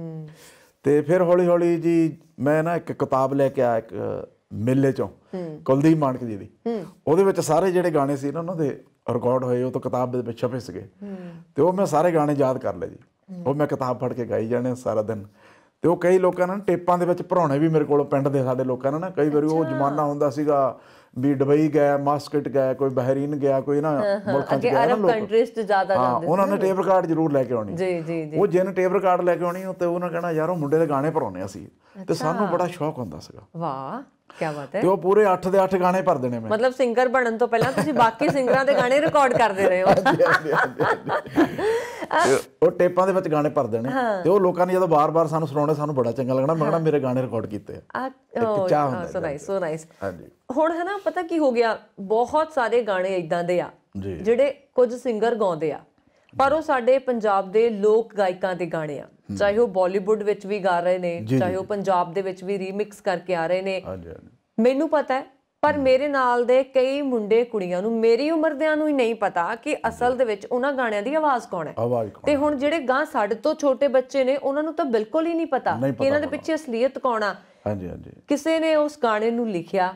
Speaker 1: ਤੇ ਫਿਰ ਹੌਲੀ ਹੌਲੀ ਜੀ ਮੈਂ ਨਾ ਇੱਕ ਕਿਤਾਬ ਲੈ ਕੇ ਆਇਆ ਇੱਕ ਮੇਲੇ ਚੋਂ ਕੁਲਦੀਪ ਮਾਨਕ ਜੀ ਦੀ ਉਹਦੇ ਵਿੱਚ ਸਾਰੇ ਜਿਹੜੇ ਗਾਣੇ ਸੀ ਨਾ ਉਹਨਾਂ ਦੇ ਰਿਕਾਰਡ ਹੋਏ ਉਹ ਤਾਂ ਕਿਤਾਬ ਦੇ ਵਿੱਚ ਛਪੇ ਸੀਗੇ ਤੇ ਉਹ ਮੈਂ ਸਾਰੇ ਗਾਣੇ ਯਾਦ ਕਰ ਲਏ ਜੀ ਉਹ ਮੈਂ ਕਿਤਾਬ ਫੜ ਕੇ ਗਾਈ ਜਾਣੇ ਸਾਰਾ ਦਿਨ ਤੇ ਉਹ ਕਈ ਲੋਕਾਂ ਨਾਲ ਟੇਪਾਂ ਦੇ ਵਿੱਚ ਭਰਾਉਣੇ ਵੀ ਮੇਰੇ ਕੋਲ ਪਿੰਡ ਦੇ ਸਾਡੇ ਲੋਕਾਂ ਨਾਲ ਨਾ ਕਈ ਵਾਰੀ ਉਹ ਜ਼ਮਾਨਾ ਹੁੰਦਾ ਸੀਗਾ ਵੀ ਦੁਬਈ ਗਿਆ ਮਾਸਕਟ ਗਿਆ ਕੋਈ ਬਹਿਰੀਨ ਗਿਆ ਕੋਈ ਨਾ ਮੁਲਕਾਂ ਚ ਗਿਆ ਨਾ ਲੋਕ
Speaker 2: ਕੰਟਰੀਸ ਤੇ ਜ਼ਿਆਦਾ ਜਾਂਦੇ ਹਾਂ ਉਹਨਾਂ ਨੇ ਟੇਪ
Speaker 1: ਰਿਕਾਰਡ ਜ਼ਰੂਰ ਲੈ ਕੇ ਆਉਣੀ ਜੀ
Speaker 2: ਜੀ ਜੀ ਉਹ ਜਿੰਨ
Speaker 1: ਟੇਪ ਰਿਕਾਰਡ ਲੈ ਕੇ ਆਉਣੀ ਤੇ ਉਹਨਾਂ ਕਹਿਣਾ ਯਾਰ ਉਹ ਮੁੰਡੇ ਦੇ ਗਾਣੇ ਭਰਾਉਣੇ ਅਸੀਂ ਤੇ ਸਾਨੂੰ ਬੜਾ ਸ਼ੌਕ ਹੁੰਦਾ ਸੀਗਾ
Speaker 2: ਵਾਹ ਕੀ ਬਾਤ ਹੈ ਤੇ ਉਹ
Speaker 1: ਪੂਰੇ 8 ਦੇ 8 ਗਾਣੇ ਭਰ ਦੇਣੇ ਮੈਂ
Speaker 2: ਮਤਲਬ ਸਿੰਗਰ ਬਣਨ ਤੋਂ ਪਹਿਲਾਂ ਤੁਸੀਂ ਬਾਕੀ ਸਿੰਗਰਾਂ ਦੇ ਗਾਣੇ ਰਿਕਾਰਡ ਕਰਦੇ ਰਹੇ ਹੋ
Speaker 1: ਉਹ ਟੇਪਾਂ ਦੇ ਵਿੱਚ ਗਾਣੇ ਭਰ ਦੇਣੇ ਤੇ ਉਹ ਲੋਕਾਂ ਨੇ ਜਦੋਂ ਬਾਰ-ਬਾਰ ਸਾਨੂੰ ਸੁਣਾਉਣੇ ਸਾਨੂੰ ਬੜਾ ਚੰਗਾ ਲੱਗਣਾ ਮੈਂ ਕਹਣਾ ਮੇਰੇ ਗਾਣੇ ਰਿਕਾਰਡ ਕੀਤੇ
Speaker 2: ਆ ਸੋ ਨਾਈਸ ਸੋ ਨਾਈਸ ਹਾਂਜੀ ਹੁਣ ਹੈ ਨਾ ਪਤਾ ਕੀ ਹੋ ਗਿਆ ਬਹੁਤ ਸਾਰੇ ਗਾਣੇ ਇਦਾਂ ਦੇ ਆ ਜਿਹੜੇ ਕੁਝ ਸਿੰਗਰ ਗਾਉਂਦੇ ਆ ਪਰ ਉਹ ਸਾਡੇ ਪੰਜਾਬ ਦੇ ਲੋਕ ਗਾਇਕਾਂ ਦੇ ਗਾਣੇ ਆ ਚਾਹੇ ਉਹ ਬਾਲੀਵੁੱਡ ਵਿੱਚ ਵੀ ਗਾ ਰਹੇ ਨੇ ਚਾਹੇ ਉਹ ਪੰਜਾਬ ਦੇ ਵਿੱਚ ਵੀ ਰੀਮਿਕਸ ਕਰਕੇ ਆ ਰਹੇ ਨੇ ਮੈਨੂੰ ਪਤਾ ਹੈ ਪਰ ਮੇਰੇ ਨਾਲ ਦੇ ਕਈ ਮੁੰਡੇ ਕੁੜੀਆਂ ਨੂੰ ਮੇਰੀ ਉਮਰ ਦਿਆਂ ਨੂੰ ਹੀ ਨਹੀਂ ਪਤਾ ਕਿ ਅਸਲ ਦੇ ਵਿੱਚ ਉਹਨਾਂ ਗਾਣਿਆਂ ਦੀ ਆਵਾਜ਼ ਕੌਣ ਹੈ ਤੇ ਹੁਣ ਜਿਹੜੇ ਗਾਂ ਸਾਡੇ ਤੋਂ ਛੋਟੇ ਬੱਚੇ ਨੇ ਉਹਨਾਂ ਨੂੰ ਤਾਂ ਬਿਲਕੁਲ ਹੀ ਨਹੀਂ ਪਤਾ ਕਿ ਇਹਨਾਂ ਦੇ ਪਿੱਛੇ ਅਸਲੀਅਤ ਕੌਣ ਆ ਹਾਂਜੀ ਹਾਂਜੀ ਕਿਸੇ ਨੇ ਉਸ ਗਾਣੇ ਨੂੰ ਲਿਖਿਆ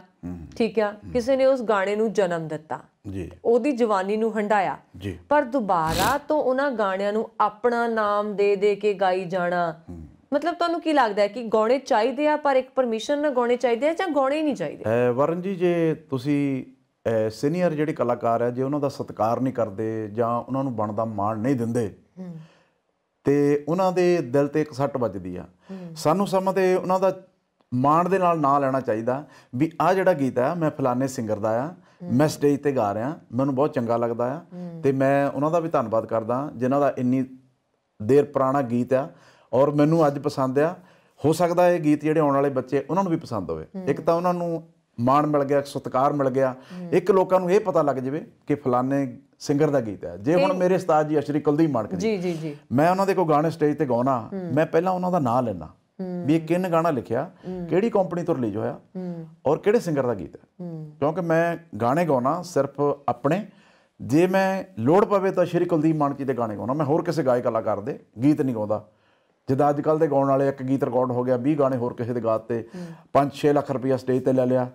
Speaker 2: ਠੀਕ ਆ ਕਿਸੇ ਨੇ ਉਸ ਗਾਣੇ ਨੂੰ ਜਨਮ ਦਿੱਤਾ ਜੀ ਉਹਦੀ ਜਵਾਨੀ ਨੂੰ ਹੰਡਾਇਆ ਜੀ ਪਰ ਦੁਬਾਰਾ ਤੋਂ ਉਹਨਾਂ ਗਾਣਿਆਂ ਨੂੰ ਆਪਣਾ ਨਾਮ ਦੇ ਦੇ ਕੇ ਗਾਈ ਜਾਣਾ ਮਤਲਬ ਤੁਹਾਨੂੰ ਕੀ ਲੱਗਦਾ ਹੈ ਕਿ ਗਾਉਣੇ ਚਾਹੀਦੇ ਆ ਪਰ ਇੱਕ ਪਰਮਿਸ਼ਨ ਨਾਲ ਗਾਉਣੇ ਚਾਹੀਦੇ ਆ ਜਾਂ ਗਾਉਣੇ ਹੀ ਨਹੀਂ
Speaker 1: ਚਾਹੀਦੇ ਵਰਨ ਜੀ ਜੇ ਤੁਸੀਂ ਸੀਨੀਅਰ ਜਿਹੜੇ ਕਲਾਕਾਰ ਆ ਜੇ ਉਹਨਾਂ ਦਾ ਸਤਿਕਾਰ ਨਹੀਂ ਕਰਦੇ ਜਾਂ ਉਹਨਾਂ ਨੂੰ ਬਣਦਾ ਮਾਣ ਨਹੀਂ ਦਿੰਦੇ ਤੇ ਉਹਨਾਂ ਦੇ ਦਿਲ ਤੇ ਇੱਕ ਸੱਟ ਵੱਜਦੀ ਆ ਸਾਨੂੰ ਸਮਾਂ ਤੇ ਉਹਨਾਂ ਦਾ ਮਾਣ ਦੇ ਨਾਲ ਨਾਂ ਲੈਣਾ ਚਾਹੀਦਾ ਵੀ ਆ ਜਿਹੜਾ ਗੀਤ ਆ ਮੈਂ ਫਲਾਣੇ ਸਿੰਗਰ ਦਾ ਆ ਮੈਂ ਸਟੇਜ ਤੇ ਗਾ ਰਿਹਾ ਮੈਨੂੰ ਬਹੁਤ ਚੰਗਾ ਲੱਗਦਾ ਆ ਤੇ ਮੈਂ ਉਹਨਾਂ ਦਾ ਵੀ ਧੰਨਵਾਦ ਕਰਦਾ ਜਿਨ੍ਹਾਂ ਦਾ ਇੰਨੀ ਦੇਰ ਪੁਰਾਣਾ ਗੀਤ ਆ ਔਰ ਮੈਨੂੰ ਅੱਜ ਪਸੰਦ ਆ ਹੋ ਸਕਦਾ ਇਹ ਗੀਤ ਜਿਹੜੇ ਆਉਣ ਵਾਲੇ ਬੱਚੇ ਉਹਨਾਂ ਨੂੰ ਵੀ ਪਸੰਦ ਹੋਵੇ ਇੱਕ ਤਾਂ ਉਹਨਾਂ ਨੂੰ ਮਾਣ ਮਿਲ ਗਿਆ ਸਤਿਕਾਰ ਮਿਲ ਗਿਆ ਇੱਕ ਲੋਕਾਂ ਨੂੰ ਇਹ ਪਤਾ ਲੱਗ ਜਾਵੇ ਕਿ ਫਲਾਣੇ ਸਿੰਗਰ ਦਾ ਗੀਤ ਹੈ ਜੇ ਹੁਣ ਮੇਰੇ ਉਸਤਾਦ ਜੀ ਅਸ਼ਰੀ ਕੁਲਦੀਪ ਮਾਨਕ ਜੀ ਜੀ ਜੀ ਮੈਂ ਉਹਨਾਂ ਦੇ ਕੋ ਗਾਣੇ ਸਟੇਜ ਤੇ ਗਾਉਣਾ ਮੈਂ ਪਹਿਲਾਂ ਉਹਨਾਂ ਦਾ ਨਾਮ ਲੈਣਾ ਵੀ ਇਹ ਕਿੰਨ ਗਾਣਾ ਲਿਖਿਆ ਕਿਹੜੀ ਕੰਪਨੀ ਤੋਂ ਰਿਲੀਜ਼ ਹੋਇਆ ਔਰ ਕਿਹੜੇ ਸਿੰਗਰ ਦਾ ਗੀਤ ਹੈ ਕਿਉਂਕਿ ਮੈਂ ਗਾਣੇ ਗਾਉਣਾ ਸਿਰਫ ਆਪਣੇ ਜੇ ਮੈਂ ਲੋੜ ਪਵੇ ਤਾਂ ਸ਼੍ਰੀ ਕੁਲਦੀਪ ਮਾਨਕੀ ਦੇ ਗਾਣੇ ਗਾਉਣਾ ਮੈਂ ਹੋਰ ਕਿਸੇ ਗਾਇਕ ਕਲਾਕਾਰ ਦੇ ਗੀਤ ਨਹੀਂ ਗਾਉਂਦਾ ਜਿੱਦਾਂ ਅੱਜ ਕੱਲ ਦੇ ਗਾਉਣ ਵਾਲੇ ਇੱਕ ਗੀਤ ਰਿਕਾਰਡ ਹੋ ਗਿਆ 20 ਗਾਣੇ ਹੋਰ ਕਿਸੇ ਦੇ ਗਾਤ ਤੇ 5-6 ਲੱਖ ਰੁਪਇਆ ਸਟੇਜ ਤੇ ਲੈ ਲਿਆ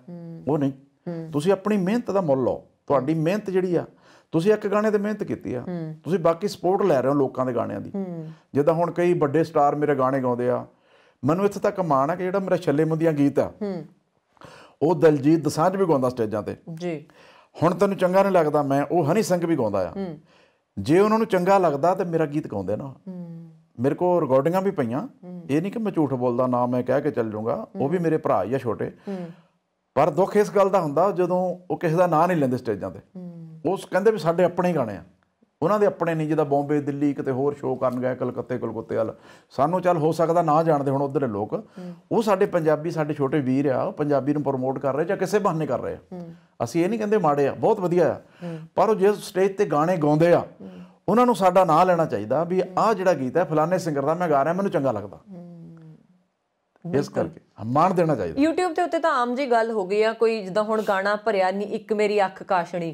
Speaker 1: ਉਹ ਨਹੀਂ ਤੁਸੀਂ ਆਪਣੀ ਮਿਹਨਤ ਦਾ ਮੁੱਲ ਲਓ ਤੁਹਾਡੀ ਮਿਹਨਤ ਜਿਹੜੀ ਆ ਤੁਸੀਂ ਇੱਕ ਗਾਣੇ ਤੇ ਮਿਹਨਤ ਕੀਤੀ ਆ ਤੁਸੀਂ ਬਾਕੀ ਸਪੋਰਟ ਲੈ ਰਹੇ ਹੋ ਲੋਕਾਂ ਦੇ ਗਾਣਿਆਂ ਦੀ ਜਿੱਦਾਂ ਹੁਣ ਕਈ ਵੱਡੇ ਸਟਾਰ ਮੇਰੇ ਗਾਣੇ ਗਾਉਂਦੇ ਆ ਮੈਨੂੰ ਇੱਥੇ ਤੱਕ ਮਾਣ ਹੈ ਕਿ ਜਿਹੜਾ ਮੇਰਾ ਛੱਲੇ ਮੁੰਦੀਆਂ ਗੀਤ ਆ ਉਹ ਦਲਜੀਤ ਦਸਾਂਝ ਵੀ ਗਾਉਂਦਾ ਸਟੇਜਾਂ ਤੇ ਜੀ ਹੁਣ ਤੈਨੂੰ ਚੰਗਾ ਨਹੀਂ ਲੱਗਦਾ ਮੈਂ ਉਹ ਹਨੀ ਸਿੰਘ ਵੀ ਗਾਉਂਦਾ ਆ ਜੇ ਉਹਨਾਂ ਨੂੰ ਚੰਗਾ ਲੱਗਦਾ ਤੇ ਮੇਰਾ ਗੀਤ ਗਾਉਂਦੇ ਨਾ ਮੇਰੇ ਕੋਲ ਰਿਕਾਰਡਿੰਗਾਂ ਵੀ ਪਈਆਂ ਇਹ ਨਹੀਂ ਕਿ ਮੈਂ ਝੂਠ ਬੋਲਦਾ ਨਾ ਮੈਂ ਕਹਿ ਕੇ ਚੱਲ ਜਾਊਂਗਾ ਉਹ ਵੀ ਮੇਰੇ ਭਰਾ ਹੀ ਆ ਛੋਟੇ ਪਰ ਦੁੱਖ ਇਸ ਗੱਲ ਦਾ ਹੁੰਦਾ ਜਦੋਂ ਉਹ ਕਿਸੇ ਦਾ ਨਾਂ ਨਹੀਂ ਲੈਂਦੇ ਸਟੇਜਾਂ ਤੇ ਉਸ ਕਹਿੰਦੇ ਵੀ ਸਾਡੇ ਆਪਣੇ ਗਾਣੇ ਆ ਉਹਨਾਂ ਦੇ ਆਪਣੇ ਨਹੀਂ ਜਿਹਦਾ ਬੰਬੇ ਦਿੱਲੀ ਕਿਤੇ ਹੋਰ ਸ਼ੋਅ ਕਰਨ ਗਏ ਕਲਕੱਤੇ ਕਲਕੱਤੇ ਵਾਲ ਸਾਨੂੰ ਚੱਲ ਹੋ ਸਕਦਾ ਨਾ ਜਾਣਦੇ ਹੁਣ ਦੇ ਲੋਕ ਉਹ ਸਾਡੇ ਪੰਜਾਬੀ ਸਾਡੇ ਛੋਟੇ ਵੀਰ ਆ ਉਹ ਪੰਜਾਬੀ ਨੂੰ ਪ੍ਰਮੋਟ ਕਰ ਰਹੇ ਜਾਂ ਕਿਸੇ ਬਹਾਨੇ ਕਰ ਰਹੇ ਆ ਅਸੀਂ ਇਹ ਨਹੀਂ ਕਹਿੰਦੇ ਮਾੜੇ ਆ ਬਹੁਤ ਵਧੀਆ ਆ ਪਰ ਉਹ ਜੇ ਸਟੇਜ ਤੇ ਗਾਣੇ ਗਾਉਂਦੇ ਆ ਉਹਨਾਂ ਨੂੰ ਸਾਡਾ ਨਾਂ ਲੈਣਾ ਚਾਹੀਦਾ ਵੀ ਆਹ ਜਿਹੜਾ ਗੀਤ ਹੈ ਫਲਾਣੇ ਸਿੰਗਰ ਦਾ ਮੈਂ ਗਾ ਰਿਹਾ ਮੈਨੂੰ ਚੰਗਾ ਲੱਗਦਾ ਇਸ ਕਰਕੇ ਮਾਣ ਦੇਣਾ ਚਾਹੀਦਾ
Speaker 2: YouTube ਤੇ ਉੱਤੇ ਤਾਂ ਆਮ ਜੀ ਗੱਲ ਹੋ ਗਈ ਆ ਕੋਈ ਜਿੱਦਾਂ ਹੁਣ ਗਾਣਾ ਭਰਿਆ ਨਹੀਂ ਇੱਕ ਮੇਰੀ ਅੱਖ ਕਾਸ਼ਣੀ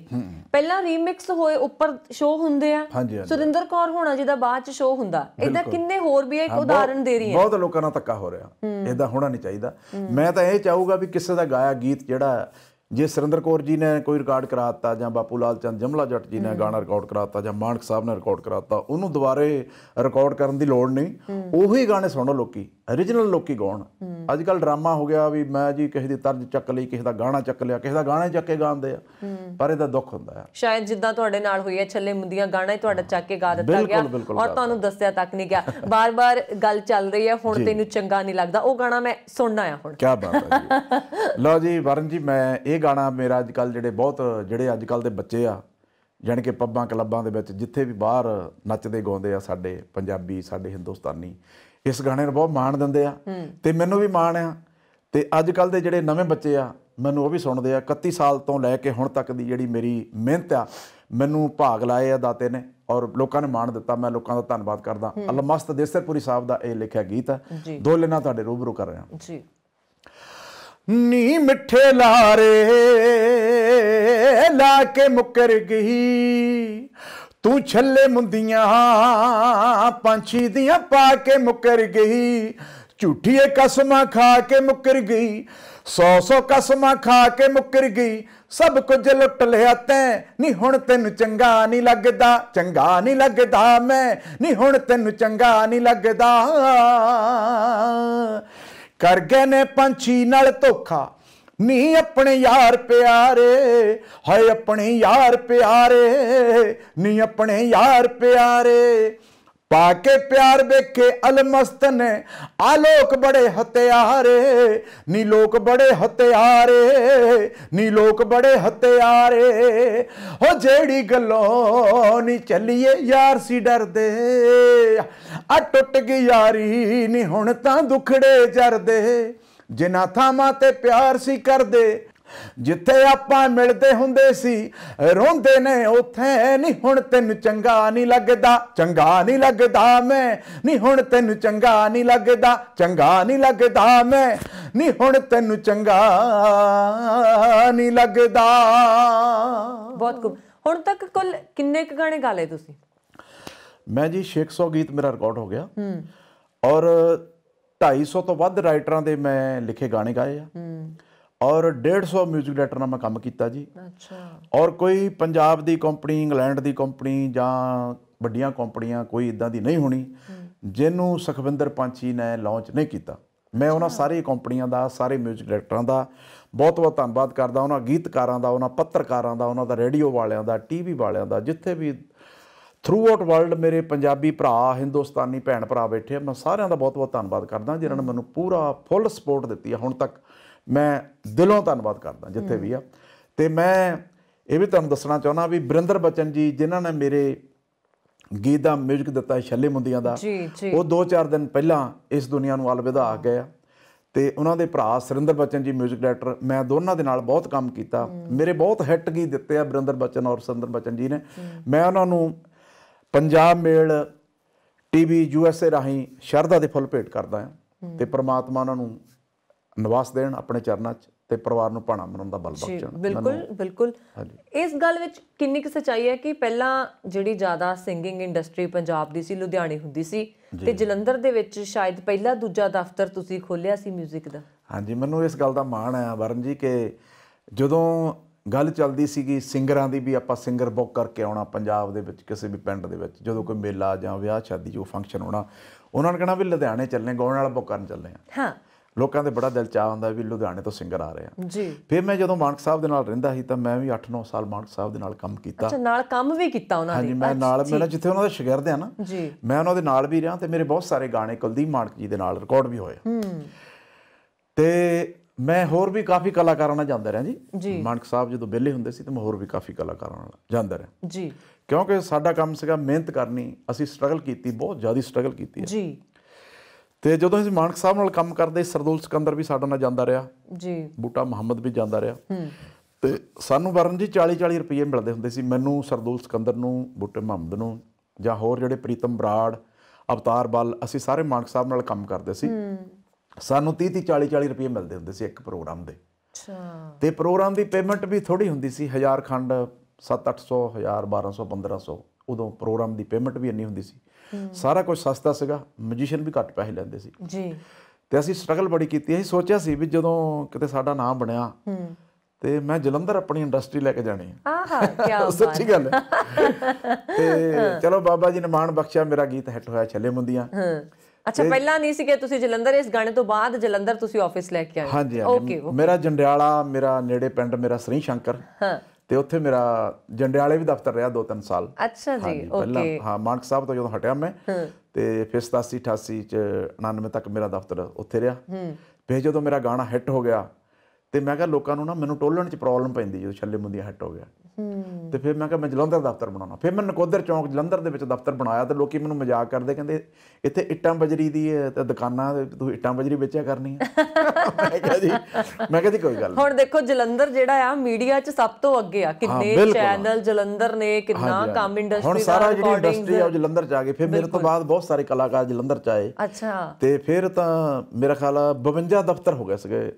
Speaker 2: ਪਹਿਲਾਂ ਰੀਮਿਕਸ ਹੋਏ ਉੱਪਰ ਸ਼ੋਅ ਹੁੰਦੇ ਆ ਸੁਰਿੰਦਰ ਕੌਰ ਹੋਣਾ ਜਿਹਦਾ ਬਾਅਦ ਚ ਸ਼ੋਅ ਹੁੰਦਾ ਇਦਾਂ ਕਿੰਨੇ ਹੋਰ ਵੀ ਇੱਕ ਉਦਾਹਰਣ ਦੇ ਰਹੀ ਹੈ ਬਹੁਤ
Speaker 1: ਲੋਕਾਂ ਨਾਲ ਤੱਕਾ ਹੋ ਰਿਹਾ ਇਦਾਂ ਹੋਣਾ ਨਹੀਂ ਚਾਹੀਦਾ ਮੈਂ ਤਾਂ ਇਹ ਚਾਹੂਗਾ ਵੀ ਕਿਸੇ ਦਾ ਗਾਇਆ ਗੀਤ ਜਿਹੜਾ ਜੇ ਸੁਰਿੰਦਰ ਕੌਰ ਜੀ ਨੇ ਕੋਈ ਰਿਕਾਰਡ ਕਰਾਤਾ ਜਾਂ ਬਾਪੂ ਲਾਲ ਚੰਦ ਜਮਲਾ ਜੱਟ ਜੀ ਨੇ ਗਾਣਾ ਰਿਕਾਰਡ ਕਰਾਤਾ ਜਾਂ ਮਾਨਕ ਸਾਹਿਬ ਨੇ ਰਿਕਾਰਡ ਕਰਾਤਾ ਉਹਨੂੰ ਦੁਬਾਰੇ ਰਿਕਾਰਡ ਕਰਨ ਦੀ ਲੋੜ ਨਹੀਂ ਉਹੀ ਗਾਣੇ ਸੁਣੋ ਲੋਕੀ origignal ਲੋਕੀ ਗਾਉਣ ਅੱਜ ਕੱਲ ਡਰਾਮਾ ਹੋ ਗਿਆ ਵੀ ਮੈਂ ਜੀ ਕਿਸੇ ਦੀ ਤਰਜ ਚੱਕ ਲਈ ਕਿਸੇ ਦਾ ਗਾਣਾ ਚੱਕ ਲਿਆ ਕਿਸੇ ਦਾ ਗਾਣਾ ਚੱਕ ਕੇ ਗਾਉਂਦੇ ਆ ਪਰ ਇਹਦਾ ਦੁੱਖ ਹੁੰਦਾ ਆ
Speaker 2: ਸ਼ਾਇਦ ਜਿੱਦਾਂ ਤੁਹਾਡੇ ਨਾਲ ਹੋਈ ਹੈ ਛੱਲੇ ਮੁੰਦੀਆਂ ਗਾਣਾ ਹੀ ਤੁਹਾਡਾ ਚੱਕ ਕੇ ਗਾ ਦਿੱਤਾ ਗਿਆ ਔਰ ਤੁਹਾਨੂੰ ਦੱਸਿਆ ਤੱਕ ਨਹੀਂ ਗਿਆ ਬਾਰ-ਬਾਰ ਗੱਲ ਚੱਲ ਰਹੀ ਹੈ ਹੁਣ ਤੈਨੂੰ ਚੰਗਾ ਨਹੀਂ ਲੱਗਦਾ ਉਹ ਗਾਣਾ ਮੈਂ ਸੁਣਨਾ ਆ ਹੁਣ
Speaker 1: ਕੀ ਬਾਤ ਹੈ ਲਓ ਜੀ ਵਰਨ ਜੀ ਮੈਂ ਇਹ ਗਾਣਾ ਮੇਰਾ ਅੱਜ ਕੱਲ ਜਿਹੜੇ ਬਹੁਤ ਜਿਹੜੇ ਅੱਜ ਕੱਲ ਦੇ ਬੱਚੇ ਆ ਜਾਣੀ ਕਿ ਪੱਬਾਂ ਕਲੱਬਾਂ ਦੇ ਵਿੱਚ ਜਿੱਥੇ ਵੀ ਬਾਹਰ ਨੱਚਦੇ ਗਾਉਂਦੇ ਆ ਸਾਡੇ ਪੰਜਾਬੀ ਸਾਡੇ ਹਿੰਦੁਸਤਾਨੀ ਇਸ ਗਾਣੇ ਨੂੰ ਬਹੁਤ ਮਾਣ ਦਿੰਦੇ ਆ ਤੇ ਮੈਨੂੰ ਵੀ ਮਾਣ ਆ ਤੇ ਅੱਜ ਕੱਲ ਦੇ ਜਿਹੜੇ ਨਵੇਂ ਬੱਚੇ ਆ ਮੈਨੂੰ ਉਹ ਵੀ ਸੁਣਦੇ ਆ 31 ਸਾਲ ਤੋਂ ਲੈ ਕੇ ਹੁਣ ਤੱਕ ਦੀ ਜਿਹੜੀ ਮੇਰੀ ਮਿਹਨਤ ਆ ਮੈਨੂੰ ਭਾਗ ਲਾਏ ਆ ਦਾਤੇ ਨੇ ਔਰ ਲੋਕਾਂ ਨੇ ਮਾਣ ਦਿੱਤਾ ਮੈਂ ਲੋਕਾਂ ਦਾ ਧੰਨਵਾਦ ਕਰਦਾ ਅਲਮਸਤ ਦੇਸਰਪੁਰੀ ਸਾਹਿਬ ਦਾ ਇਹ ਲਿਖਿਆ ਗੀਤ ਆ ਦੋ ਲੈਣਾ ਤੁਹਾਡੇ ਰੂਬਰੂ ਕਰ ਰਿਹਾ ਜੀ ਨੀ ਮਿੱਠੇ ਲਾਰੇ ਲਾ ਕੇ ਮੁਕਰ ਗਈ ਤੂੰ ਛੱਲੇ ਮੁੰਦੀਆਂ ਪੰਛੀ ਦੀਆਂ ਪਾ ਕੇ ਮੁਕਰ ਗਈ ਝੂਠੀਏ ਕਸਮਾਂ ਖਾ ਕੇ ਮੁਕਰ ਗਈ ਸੌ ਸੌ ਕਸਮਾਂ ਖਾ ਕੇ ਮੁਕਰ ਗਈ ਸਭ ਕੁਝ ਲੁੱਟ ਲਿਆ ਤੈਂ ਨਹੀਂ ਹੁਣ ਤੈਨੂੰ ਚੰਗਾ ਨਹੀਂ ਲੱਗਦਾ ਚੰਗਾ ਨਹੀਂ ਲੱਗਦਾ ਮੈਂ ਨਹੀਂ ਹੁਣ ਤੈਨੂੰ ਚੰਗਾ ਨਹੀਂ ਲੱਗਦਾ ਕਰ ਗਏ ਨੇ ਪੰਛੀ ਨਾਲ ਧੋਖਾ ਨੀ ਆਪਣੇ ਯਾਰ ਪਿਆਰੇ ਹਾਏ ਆਪਣੇ ਯਾਰ ਪਿਆਰੇ ਨੀ ਆਪਣੇ ਯਾਰ ਪਿਆਰੇ ਪਾ ਕੇ ਪਿਆਰ ਵੇਖੇ ਅਲਮਸਤ ਨੇ ਆ ਲੋਕ ਬੜੇ ਹਤਿਆਰੇ ਨੀ ਲੋਕ ਬੜੇ ਹਤਿਆਰੇ ਨੀ ਲੋਕ ਬੜੇ ਹਤਿਆਰੇ ਹੋ ਜਿਹੜੀ ਗੱਲੋਂ ਨੀ ਚੱਲੀਏ ਯਾਰ ਸੀ ਡਰਦੇ ਆ ਟੁੱਟ ਗਈ ਯਾਰੀ ਨੀ ਹੁਣ ਤਾਂ ਦੁਖੜੇ ਜਰਦੇ ਜਿਨ੍ਹਾਂ ਥਾਵਾਂ ਤੇ ਪਿਆਰ ਸੀ ਕਰਦੇ ਜਿੱਥੇ ਆਪਾਂ ਮਿਲਦੇ ਹੁੰਦੇ ਸੀ ਰੋਂਦੇ ਨੇ ਉਥੇ ਨਹੀਂ ਹੁਣ ਤੈਨੂੰ ਚੰਗਾ ਨਹੀਂ ਲੱਗਦਾ ਚੰਗਾ ਨਹੀਂ ਲੱਗਦਾ ਮੈਂ ਨਹੀਂ ਹੁਣ ਤੈਨੂੰ ਚੰਗਾ ਨਹੀਂ ਲੱਗਦਾ ਚੰਗਾ ਨਹੀਂ ਲੱਗਦਾ ਮੈਂ ਨਹੀਂ ਹੁਣ ਤੈਨੂੰ ਚੰਗਾ ਨਹੀਂ ਲੱਗਦਾ ਬਹੁਤ
Speaker 2: ਖੂਬ ਹੁਣ ਤੱਕ ਕੁੱਲ ਕਿੰਨੇ ਕੁ ਗਾਣੇ ਗਾ ਲਏ ਤੁਸੀਂ
Speaker 1: ਮੈਂ ਜੀ 600 ਗੀਤ ਮੇਰਾ ਰਿਕਾਰਡ ਹੋ ਗਿਆ ਹੂੰ ਔਰ 250 ਤੋਂ ਵੱਧ ਰਾਈਟਰਾਂ ਦੇ ਮੈਂ ਲਿਖੇ ਗਾਣੇ ਗਾਏ ਆ ਔਰ 150 ਮਿਊਜ਼ਿਕ ਡਾਇਰੈਕਟਰ ਨਾਲ ਮੈਂ ਕੰਮ ਕੀਤਾ ਜੀ ਅੱਛਾ ਔਰ ਕੋਈ ਪੰਜਾਬ ਦੀ ਕੰਪਨੀ ਇੰਗਲੈਂਡ ਦੀ ਕੰਪਨੀ ਜਾਂ ਵੱਡੀਆਂ ਕੰਪਨੀਆਂ ਕੋਈ ਇਦਾਂ ਦੀ ਨਹੀਂ ਹੋਣੀ ਜਿਹਨੂੰ ਸੁਖਵਿੰਦਰ ਪੰਚੀ ਨੇ ਲਾਂਚ ਨਹੀਂ ਕੀਤਾ ਮੈਂ ਉਹਨਾਂ ਸਾਰੀਆਂ ਕੰਪਨੀਆਂ ਦਾ ਸਾਰੇ ਮਿਊਜ਼ਿਕ ਡਾਇਰੈਕਟਰਾਂ ਦਾ ਬਹੁਤ ਬਹੁਤ ਧੰਨਵਾਦ ਕਰਦਾ ਉਹਨਾਂ ਗੀਤਕਾਰਾਂ ਦਾ ਉਹਨਾਂ ਪੱਤਰਕਾਰਾਂ ਦਾ ਉਹਨਾਂ ਦਾ ਰੇਡੀਓ ਵਾਲਿਆਂ ਦਾ ਟੀਵੀ ਵਾਲਿਆਂ ਦਾ ਜਿੱਥੇ ਵੀ ਥਰੂ ਆਊਟ ਵਰਲਡ ਮੇਰੇ ਪੰਜਾਬੀ ਭਰਾ ਹਿੰਦੁਸਤਾਨੀ ਭੈਣ ਭਰਾ ਬੈਠੇ ਮੈਂ ਸਾਰਿਆਂ ਦਾ ਬਹੁਤ-ਬਹੁਤ ਧੰਨਵਾਦ ਕਰਦਾ ਜਿਨ੍ਹਾਂ ਨੇ ਮੈਨੂੰ ਪੂਰਾ ਫੁੱਲ ਸਪੋਰਟ ਦਿੱਤੀ ਹੈ ਹੁਣ ਤੱਕ ਮੈਂ ਦਿਲੋਂ ਧੰਨਵਾਦ ਕਰਦਾ ਜਿੱਥੇ ਵੀ ਆ ਤੇ ਮੈਂ ਇਹ ਵੀ ਤੁਹਾਨੂੰ ਦੱਸਣਾ ਚਾਹੁੰਦਾ ਵੀ ਬ੍ਰਿੰਦਰ ਬਚਨ ਜੀ ਜਿਨ੍ਹਾਂ ਨੇ ਮੇਰੇ ਗੀਤ ਦਾ ਮਿਊਜ਼ਿਕ ਦਿੱਤਾ ਹੈ ਛੱਲੇ ਮੁੰਦੀਆਂ ਦਾ ਉਹ 2-4 ਦਿਨ ਪਹਿਲਾਂ ਇਸ ਦੁਨੀਆ ਨੂੰ ਅਲਵਿਦਾ ਆ ਗਏ ਆ ਤੇ ਉਹਨਾਂ ਦੇ ਭਰਾ ਸਰਿੰਦਰ ਬਚਨ ਜੀ 뮤직 ਡਾਇਰੈਕਟਰ ਮੈਂ ਦੋਨਾਂ ਦੇ ਨਾਲ ਬਹੁਤ ਕੰਮ ਕੀਤਾ ਮੇਰੇ ਬਹੁਤ ਹਿੱਟ ਗੀਤ ਦਿੱਤੇ ਆ ਬਰਿੰਦਰ ਬਚਨ ਔਰ ਸਰਿੰਦਰ ਬਚਨ ਜੀ ਨੇ ਮੈਂ ਉਹਨਾਂ ਨੂੰ ਪੰਜਾਬ ਮੇਲ ਟੀਵੀ ਯੂਐਸਏ ਰਾਹੀਂ ਸ਼ਰਧਾ ਦੇ ਫੁੱਲ ਭੇਟ ਕਰਦਾ ਹਾਂ ਤੇ ਪ੍ਰਮਾਤਮਾ ਉਹਨਾਂ ਨੂੰ ਨਿਵਾਸ ਦੇਣ ਆਪਣੇ ਚਰਨਾਂ 'ਚ ਤੇ ਪਰਿਵਾਰ ਨੂੰ ਪਾਣਾ ਮਰਨ ਦਾ ਬਲ ਬਖਸ਼ਣ ਬਿਲਕੁਲ ਬਿਲਕੁਲ
Speaker 2: ਇਸ ਗੱਲ ਵਿੱਚ ਕਿੰਨੀ ਕੁ ਸਚਾਈ ਹੈ ਕਿ ਪਹਿਲਾਂ ਜਿਹੜੀ ਜ਼ਿਆਦਾ ਸਿੰਗਿੰਗ ਇੰਡਸਟਰੀ ਪੰਜਾਬ ਦੀ ਸੀ ਲੁਧਿਆਣੇ ਹੁੰਦੀ ਸੀ ਤੇ ਜਲੰਧਰ ਦੇ ਵਿੱਚ ਸ਼ਾਇਦ ਪਹਿਲਾ ਦੂਜਾ ਦਫ਼ਤਰ ਤੁਸੀਂ ਖੋਲਿਆ ਸੀ 뮤직 ਦਾ
Speaker 1: ਹਾਂਜੀ ਮੈਨੂੰ ਇਸ ਗੱਲ ਦਾ ਮਾਣ ਹੈ ਵਰਨ ਜੀ ਕਿ ਜਦੋਂ ਗੱਲ ਚੱਲਦੀ ਸੀਗੀ ਸਿੰਗਰਾਂ ਦੀ ਵੀ ਆਪਾਂ ਸਿੰਗਰ ਬੁੱਕ ਕਰਕੇ ਆਉਣਾ ਪੰਜਾਬ ਦੇ ਵਿੱਚ ਕਿਸੇ ਵੀ ਪਿੰਡ ਦੇ ਵਿੱਚ ਜਦੋਂ ਕੋਈ ਮੇਲਾ ਜਾਂ ਵਿਆਹ ਸ਼ਾਦੀ ਜੋ ਫੰਕਸ਼ਨ ਹੋਣਾ ਉਹਨਾਂ ਨੇ ਕਹਿਣਾ ਵੀ ਲੁਧਿਆਣੇ ਚੱਲਨੇ ਗਾਉਣ ਵਾਲਾ ਬੁੱਕ ਕਰਨ ਚੱਲੇ ਆ ਹਾਂ ਲੋਕਾਂ ਦੇ ਬੜਾ ਦਿਲਚਾਹ ਹੁੰਦਾ ਵੀ ਲੁਧਿਆਣੇ ਤੋਂ ਸਿੰਗਰ ਆ ਰਹੇ ਆ ਜੀ ਫਿਰ ਮੈਂ ਜਦੋਂ ਮਾਨਕ ਸਾਹਿਬ ਦੇ ਨਾਲ ਰਹਿੰਦਾ ਸੀ ਤਾਂ ਮੈਂ ਵੀ 8-9 ਸਾਲ ਮਾਨਕ ਸਾਹਿਬ ਦੇ ਨਾਲ ਕੰਮ ਕੀਤਾ ਅੱਛਾ
Speaker 2: ਨਾਲ ਕੰਮ ਵੀ ਕੀਤਾ ਉਹਨਾਂ ਦੇ ਹਾਂਜੀ ਮੈਂ ਨਾਲ ਮੈਂ ਜਿੱਥੇ
Speaker 1: ਉਹਨਾਂ ਦੇ ਸ਼ਾਗਿਰਦ ਆ ਨਾ ਜੀ ਮੈਂ ਉਹਨਾਂ ਦੇ ਨਾਲ ਵੀ ਰਿਹਾ ਤੇ ਮੇਰੇ ਬਹੁਤ ਸਾਰੇ ਗਾਣੇ ਕੁਲਦੀਪ ਮਾਨਕ ਜੀ ਦੇ ਨਾਲ ਰਿਕਾਰਡ ਵੀ ਹੋਏ ਹੂੰ ਤੇ ਮੈਂ ਹੋਰ ਵੀ ਕਾਫੀ ਕਲਾਕਾਰਾਂ ਨਾਲ ਜਾਂਦਾ ਰਿਹਾ ਜੀ ਮਾਨਕ ਸਾਹਿਬ ਜਦੋਂ ਬਿੱਲੇ ਹੁੰਦੇ ਸੀ ਤੇ ਮੈਂ ਹੋਰ ਵੀ ਕਾਫੀ ਕਲਾਕਾਰਾਂ ਨਾਲ ਜਾਂਦਾ ਰਿਹਾ ਜੀ ਕਿਉਂਕਿ ਸਾਡਾ ਕੰਮ ਸੀਗਾ ਮਿਹਨਤ ਕਰਨੀ ਅਸੀਂ ਸਟਰਗਲ ਕੀਤੀ ਬਹੁਤ ਜ਼ਿਆਦਾ ਸਟਰਗਲ ਕੀਤੀ ਹੈ ਜੀ ਤੇ ਜਦੋਂ ਅਸੀਂ ਮਾਨਕ ਸਾਹਿਬ ਨਾਲ ਕੰਮ ਕਰਦੇ ਸਰਦੂਲ ਸਿਕੰਦਰ ਵੀ ਸਾਡੇ ਨਾਲ ਜਾਂਦਾ ਰਿਹਾ ਜੀ ਬੂਟਾ ਮੁਹੰਮਦ ਵੀ ਜਾਂਦਾ ਰਿਹਾ ਤੇ ਸਾਨੂੰ ਵਰਨ ਜੀ 40 40 ਰੁਪਏ ਮਿਲਦੇ ਹੁੰਦੇ ਸੀ ਮੈਨੂੰ ਸਰਦੂਲ ਸਿਕੰਦਰ ਨੂੰ ਬੂਟੇ ਮੁਹੰਮਦ ਨੂੰ ਜਾਂ ਹੋਰ ਜਿਹੜੇ ਪ੍ਰੀਤਮ ਬਰਾੜ ਅਵਤਾਰ ਬਲ ਅਸੀਂ ਸਾਰੇ ਮਾਨਕ ਸਾਹਿਬ ਨਾਲ ਕੰਮ ਕਰਦੇ ਸੀ ਹੂੰ ਸਾਨੂੰ 30 30 40 40 ਰੁਪਏ ਮਿਲਦੇ ਹੁੰਦੇ ਸੀ ਇੱਕ ਪ੍ਰੋਗਰਾਮ ਦੇ ਅੱਛਾ ਤੇ ਪ੍ਰੋਗਰਾਮ ਦੀ ਪੇਮੈਂਟ ਵੀ ਥੋੜੀ ਹੁੰਦੀ ਸੀ 1000 ਖੰਡ 7-800 1000 1200 1500 ਉਦੋਂ ਪ੍ਰੋਗਰਾਮ ਦੀ ਪੇਮੈਂਟ ਵੀ ਇੰਨੀ ਹੁੰਦੀ ਸੀ ਸਾਰਾ ਕੁਝ ਸਸਤਾ ਸੀਗਾ ਮਿਊਜ਼ੀਸ਼ੀਅਨ ਵੀ ਘੱਟ ਪੈਸੇ ਲੈਂਦੇ ਸੀ ਜੀ ਤੇ ਅਸੀਂ ਸਟਰਗਲ ਬੜੀ ਕੀਤੀ ਅਸੀਂ ਸੋਚਿਆ ਸੀ ਵੀ ਜਦੋਂ ਕਿਤੇ ਸਾਡਾ ਨਾਮ ਬਣਿਆ ਤੇ ਮੈਂ ਜਲੰਧਰ ਆਪਣੀ ਇੰਡਸਟਰੀ ਲੈ ਕੇ ਜਾਣੀ
Speaker 3: ਆਹਾ ਕੀ ਬਾਤ ਸੱਚੀ ਗੱਲ
Speaker 1: ਹੈ ਤੇ ਚਲੋ ਬਾਬਾ ਜੀ ਨੇ ਮਾਣ ਬਖਸ਼ਿਆ ਮੇਰਾ ਗੀਤ ਹਿੱਟ ਹੋਇਆ ਛੱਲੇ ਮੁੰਦੀਆਂ ਹਾਂ ਅੱਛਾ ਪਹਿਲਾਂ
Speaker 2: ਨਹੀਂ ਕਿ ਤੁਸੀਂ ਜਲੰਧਰ ਇਸ ਗਾਣੇ ਤੋਂ ਬਾਅਦ ਜਲੰਧਰ ਤੁਸੀਂ ਆਫਿਸ ਲੈ ਕੇ ਆਏ ਹਾਂਜੀ
Speaker 1: ਓਕੇ ਮੇਰਾ ਜੰਡਿਆਲਾ ਮੇਰਾ ਨੇੜੇ ਪਿੰਡ ਮੇਰਾ ਸ੍ਰੀ ਸ਼ੰਕਰ ਹਾਂ ਤੇ ਉੱਥੇ ਮੇਰਾ ਜੰਡਿਆਲੇ ਵੀ ਦਫ਼ਤਰ ਰਿਹਾ 2-3 ਸਾਲ
Speaker 3: ਅੱਛਾ ਜੀ ਓਕੇ
Speaker 1: ਹਾਂ ਮਾਨਕ ਸਾਹਿਬ ਤੋਂ ਜਦੋਂ ਹਟਿਆ ਮੈਂ ਤੇ ਫਿਰ 87 88 ਚ 99 ਤੱਕ ਮੇਰਾ ਦਫ਼ਤਰ ਉੱਥੇ ਰਿਹਾ ਹੂੰ ਫਿਰ ਜਦੋਂ ਮੇਰਾ ਗਾਣਾ ਹਿੱਟ ਹੋ ਗਿਆ ਤੇ ਮੈਂ ਕਿਹਾ ਲੋਕਾਂ ਨੂੰ ਨਾ ਮੈਨੂੰ ਟੋਲਣ 'ਚ ਪ੍ਰੋਬਲਮ ਪੈਂਦੀ ਜਦੋਂ ਛੱਲੇ ਮੁੰਦੀਆਂ ਹਟ ਹੋ ਗਿਆ ਤੇ ਫਿਰ ਮੈਂ ਕਿਹਾ ਮੈਂ ਜਲੰਧਰ ਦਫ਼ਤਰ ਬਣਾਉਣਾ ਫਿਰ ਮੈਂ ਨਕੋਦਰ ਚੌਂਕ ਜਲੰਧਰ ਦੇ ਵਿੱਚ ਦਫ਼ਤਰ ਬਣਾਇਆ ਤੇ ਲੋਕੀ ਮੈਨੂੰ ਮਜ਼ਾਕ ਕਰਦੇ ਕਹਿੰਦੇ ਇੱਥੇ ਇੱਟਾਂ ਬਜਰੀ ਦੀ ਹੈ ਤੇ ਦੁਕਾਨਾਂ ਤੂੰ ਇੱਟਾਂ ਬਜਰੀ ਵੇਚਿਆ ਕਰਨੀ ਹੈ ਮੈਂ ਕਿਹਾ ਜੀ ਮੈਂ ਕਿਹਾ ਜੀ ਕੋਈ ਗੱਲ ਹੁਣ
Speaker 2: ਦੇਖੋ ਜਲੰਧਰ ਜਿਹੜਾ ਆ ਮੀਡੀਆ 'ਚ ਸਭ ਤੋਂ ਅੱਗੇ ਆ ਕਿੰਨੇ ਚੈਨਲ ਜਲੰਧਰ ਨੇ ਕਿੰਨਾ ਕੰਮ ਇੰਡਸਟਰੀ ਹੁਣ ਸਾਰਾ ਜਿਹੜੀ ਇੰਡਸਟਰੀ ਆ
Speaker 1: ਜਲੰਧਰ 'ਚ ਆ ਗਈ ਫਿਰ ਮੇਰੇ ਤੋਂ ਬਾਅਦ ਬਹੁਤ ਸਾਰੇ ਕਲਾਕਾਰ ਜਲੰਧਰ 'ਚ ਆਏ ਅੱਛਾ ਤੇ ਫਿਰ ਤਾਂ ਮੇਰਾ ਖਿਆਲ 52 ਦਫ਼ਤਰ ਹੋ ਗਏ ਸੀਗੇ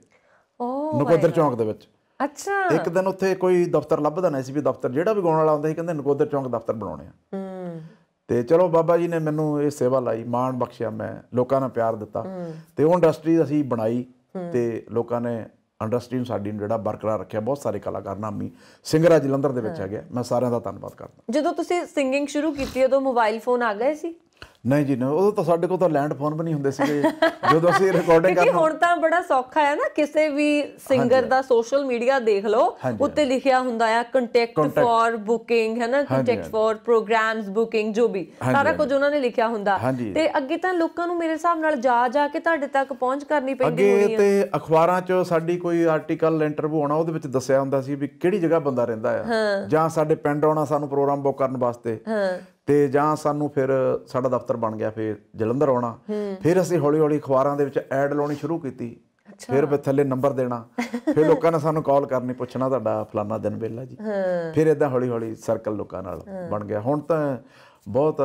Speaker 3: Oh, ਨਕੋਦਰ ਚੌਂਕ ਦੇ ਵਿੱਚ ਅੱਛਾ ਇੱਕ
Speaker 1: ਦਿਨ ਉੱਥੇ ਕੋਈ ਦਫ਼ਤਰ ਲੱਭਦਾ ਨਹੀਂ ਸੀ ਵੀ ਦਫ਼ਤਰ ਜਿਹੜਾ ਵੀ ਗਾਉਣ ਵਾਲਾ ਹੁੰਦਾ ਸੀ ਕਹਿੰਦੇ ਨਕੋਦਰ ਚੌਂਕ ਦਫ਼ਤਰ ਬਣਾਉਣੇ
Speaker 3: ਆ ਹੂੰ
Speaker 1: ਤੇ ਚਲੋ ਬਾਬਾ ਜੀ ਨੇ ਮੈਨੂੰ ਇਹ ਸੇਵਾ ਲਾਈ ਮਾਣ ਬਖਸ਼ਿਆ ਮੈਂ ਲੋਕਾਂ ਨਾਲ ਪਿਆਰ ਦਿੱਤਾ ਤੇ ਉਹ ਇੰਡਸਟਰੀ ਅਸੀਂ ਬਣਾਈ ਤੇ ਲੋਕਾਂ ਨੇ ਇੰਡਸਟਰੀ ਨੂੰ ਸਾਡੀ ਨੂੰ ਜਿਹੜਾ ਬਰਕਰਾਰ ਰੱਖਿਆ ਬਹੁਤ ਸਾਰੇ ਕਲਾਕਾਰ ਨਾਮੀ ਸਿੰਗਰ ਜਲੰਧਰ ਦੇ ਵਿੱਚ ਆ ਗਿਆ ਮੈਂ ਸਾਰਿਆਂ ਦਾ ਧੰਨਵਾਦ ਕਰਦਾ
Speaker 2: ਜਦੋਂ ਤੁਸੀਂ ਸਿੰਗਿੰਗ ਸ਼ੁਰੂ ਕੀਤੀ ਉਦੋਂ ਮੋਬਾਈਲ ਫੋਨ ਆ ਗਏ ਸੀ
Speaker 1: ਨਹੀਂ ਜੀ ਨਾ ਉਦੋਂ ਤਾਂ ਸਾਡੇ ਕੋਲ ਤਾਂ ਲੈਂਡ ਫੋਨ ਵੀ ਨਹੀਂ ਹੁੰਦੇ ਸੀਗੇ ਜਦੋਂ ਅਸੀਂ ਰਿਕਾਰਡਿੰਗ ਕਰਨਾ ਹੁਣ
Speaker 2: ਤਾਂ ਬੜਾ ਸੌਖਾ ਹੈ ਨਾ ਕਿਸੇ ਵੀ ਸਿੰਗਰ ਦਾ ਸੋਸ਼ਲ ਮੀਡੀਆ ਦੇਖ ਲਓ ਉੱਤੇ ਲਿਖਿਆ ਹੁੰਦਾ ਆ ਕੰਟੈਕਟ ਫॉर ਬੁਕਿੰਗ ਹੈ ਨਾ ਕੰਟੈਕਟ ਫॉर ਪ੍ਰੋਗਰਾਮਸ ਬੁਕਿੰਗ ਜੋ ਵੀ ਸਾਰਾ ਕੁਝ ਉਹਨਾਂ ਨੇ ਲਿਖਿਆ ਹੁੰਦਾ ਤੇ ਅੱਗੇ ਤਾਂ ਲੋਕਾਂ ਨੂੰ ਮੇਰੇ ਹਿਸਾਬ ਨਾਲ ਜਾ ਜਾ ਕੇ ਤੁਹਾਡੇ ਤੱਕ ਪਹੁੰਚ ਕਰਨੀ ਪੈਂਦੀ ਹੋਣੀ ਹੈ ਅੱਗੇ ਤੇ
Speaker 1: ਅਖਬਾਰਾਂ 'ਚ ਸਾਡੀ ਕੋਈ ਆਰਟੀਕਲ ਇੰਟਰਵਿਊ ਆਉਣਾ ਉਹਦੇ ਵਿੱਚ ਦੱਸਿਆ ਹੁੰਦਾ ਸੀ ਵੀ ਕਿਹੜੀ ਜਗ੍ਹਾ ਬੰਦਾ ਰਹਿੰਦਾ ਆ ਜਾਂ ਸਾਡੇ ਪਿੰਡ ਆਉਣਾ ਸਾਨੂੰ ਪ੍ਰੋਗਰਾਮ ਬੁੱਕ ਕਰਨ ਵਾਸਤੇ ਤੇ ਜਾਂ ਸਾਨੂੰ ਫਿਰ ਸਾਡਾ ਦਫ਼ਤਰ ਬਣ ਗਿਆ ਫਿਰ ਜਲੰਧਰ ਆਉਣਾ ਫਿਰ ਅਸੀਂ ਹੌਲੀ ਹੌਲੀ ਅਖਬਾਰਾਂ ਦੇ ਵਿੱਚ ਐਡ ਲਾਉਣੀ ਸ਼ੁਰੂ ਕੀਤੀ ਫਿਰ ਵੀ ਥੱਲੇ ਨੰਬਰ ਦੇਣਾ ਫਿਰ ਲੋਕਾਂ ਨੇ ਸਾਨੂੰ ਕਾਲ ਕਰਨੀ ਪੁੱਛਣਾ ਤੁਹਾਡਾ ਫਲਾਣਾ ਦਿਨ ਵੇਲਾ ਜੀ ਫਿਰ ਇਦਾਂ ਹੌਲੀ ਹੌਲੀ ਸਰਕਲ ਲੋਕਾਂ ਨਾਲ ਬਣ ਗਿਆ ਹੁਣ ਤਾਂ ਬਹੁਤ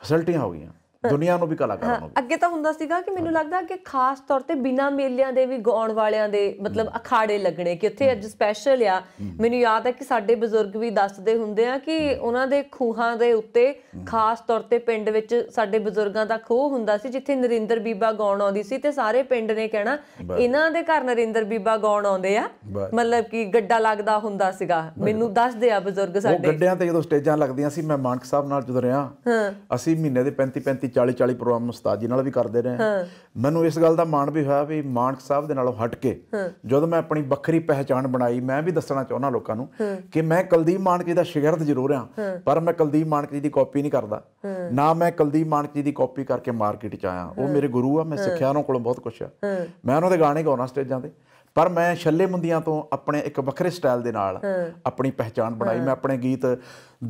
Speaker 1: ਫੈਸਿਲਟੀਆਂ ਹੋ ਗਈਆਂ ਦੁਨੀਆ ਨੂੰ ਵੀ ਕਲਾਕਾਰਾਂ ਨੂੰ
Speaker 2: ਅੱਗੇ ਤਾਂ ਹੁੰਦਾ ਸੀਗਾ ਕਿ ਮੈਨੂੰ ਲੱਗਦਾ ਕਿ ਖਾਸ ਤੌਰ ਤੇ ਬਿਨਾ ਮੇਲਿਆਂ ਦੇ ਵੀ ਗਾਉਣ ਵਾਲਿਆਂ ਦੇ ਮਤਲਬ ਅਖਾੜੇ ਲੱਗਣੇ ਕਿ ਉੱਥੇ ਅੱਜ ਸਪੈਸ਼ਲ ਆ ਮੈਨੂੰ ਯਾਦ ਹੈ ਕਿ ਸਾਡੇ ਬਜ਼ੁਰਗ ਵੀ ਦੱਸਦੇ ਹੁੰਦੇ ਆ ਕਿ ਉਹਨਾਂ ਦੇ ਖੂਹਾਂ ਦੇ ਉੱਤੇ ਖਾਸ ਤੌਰ ਤੇ ਪਿੰਡ ਵਿੱਚ ਸਾਡੇ ਬਜ਼ੁਰਗਾਂ ਦਾ ਖੂਹ ਹੁੰਦਾ ਸੀ ਜਿੱਥੇ ਨਰਿੰਦਰ ਬੀਬਾ ਗਾਉਣ ਆਉਂਦੀ ਸੀ ਤੇ ਸਾਰੇ ਪਿੰਡ ਨੇ ਕਹਿਣਾ ਇਹਨਾਂ ਦੇ ਘਰ ਨਰਿੰਦਰ ਬੀਬਾ ਗਾਉਣ ਆਉਂਦੇ ਆ ਮਤਲਬ ਕਿ ਗੱਡਾ ਲੱਗਦਾ ਹੁੰਦਾ ਸੀਗਾ ਮੈਨੂੰ ਦੱਸਦੇ ਆ ਬਜ਼ੁਰਗ
Speaker 3: ਸਾਡੇ ਉਹ ਗੱਡਿਆਂ
Speaker 1: ਤੇ ਜਦੋਂ ਸਟੇਜਾਂ ਲੱਗਦੀਆਂ ਸੀ ਮਹਿਮਾਨਕ ਸਾਹਿਬ ਨਾਲ ਜਦੋਂ ਰਿਆਂ ਅਸੀਂ ਮਹੀਨੇ ਦੇ 35 35 40 40 ਪ੍ਰੋਗਰਾਮ ਉਸਤਾਦ ਜੀ ਨਾਲ ਵੀ ਕਰਦੇ ਰਹੇ ਮੈਨੂੰ ਇਸ ਗੱਲ ਦਾ ਮਾਣ ਵੀ ਹੋਇਆ ਵੀ ਮਾਨਕ ਸਾਹਿਬ ਦੇ ਨਾਲੋਂ ਹਟ ਕੇ ਜਦੋਂ ਮੈਂ ਆਪਣੀ ਵੱਖਰੀ ਪਹਿਚਾਣ ਬਣਾਈ ਮੈਂ ਵੀ ਦੱਸਣਾ ਚਾਹੁੰਦਾ ਲੋਕਾਂ ਨੂੰ ਕਿ ਮੈਂ ਕਲਦੀਪ ਮਾਨਕ ਜੀ ਦਾ ਸ਼ਾਗਿਰਦ ਜ਼ਰੂਰ ਆ ਪਰ ਮੈਂ ਕਲਦੀਪ ਮਾਨਕ ਜੀ ਦੀ ਕਾਪੀ ਨਹੀਂ ਕਰਦਾ ਨਾ ਮੈਂ ਕਲਦੀਪ ਮਾਨਕ ਜੀ ਦੀ ਕਾਪੀ ਕਰਕੇ ਮਾਰਕੀਟ 'ਚ ਆਇਆ ਉਹ ਮੇਰੇ ਗੁਰੂ ਆ ਮੈਂ ਸਿੱਖਿਆ ਉਹਨਾਂ ਕੋਲੋਂ ਬਹੁਤ ਕੁਝ ਆ ਮੈਂ ਉਹਨਾਂ ਦੇ ਗਾਣੇ ਗਾਉਣਾ ਸਟੇਜਾਂ ਤੇ ਪਰ ਮੈਂ ਛੱਲੇ ਮੁੰਦੀਆਂ ਤੋਂ ਆਪਣੇ ਇੱਕ ਵੱਖਰੇ ਸਟਾਈਲ ਦੇ ਨਾਲ ਆਪਣੀ ਪਹਿਚਾਨ ਬਣਾਈ ਮੈਂ ਆਪਣੇ ਗੀਤ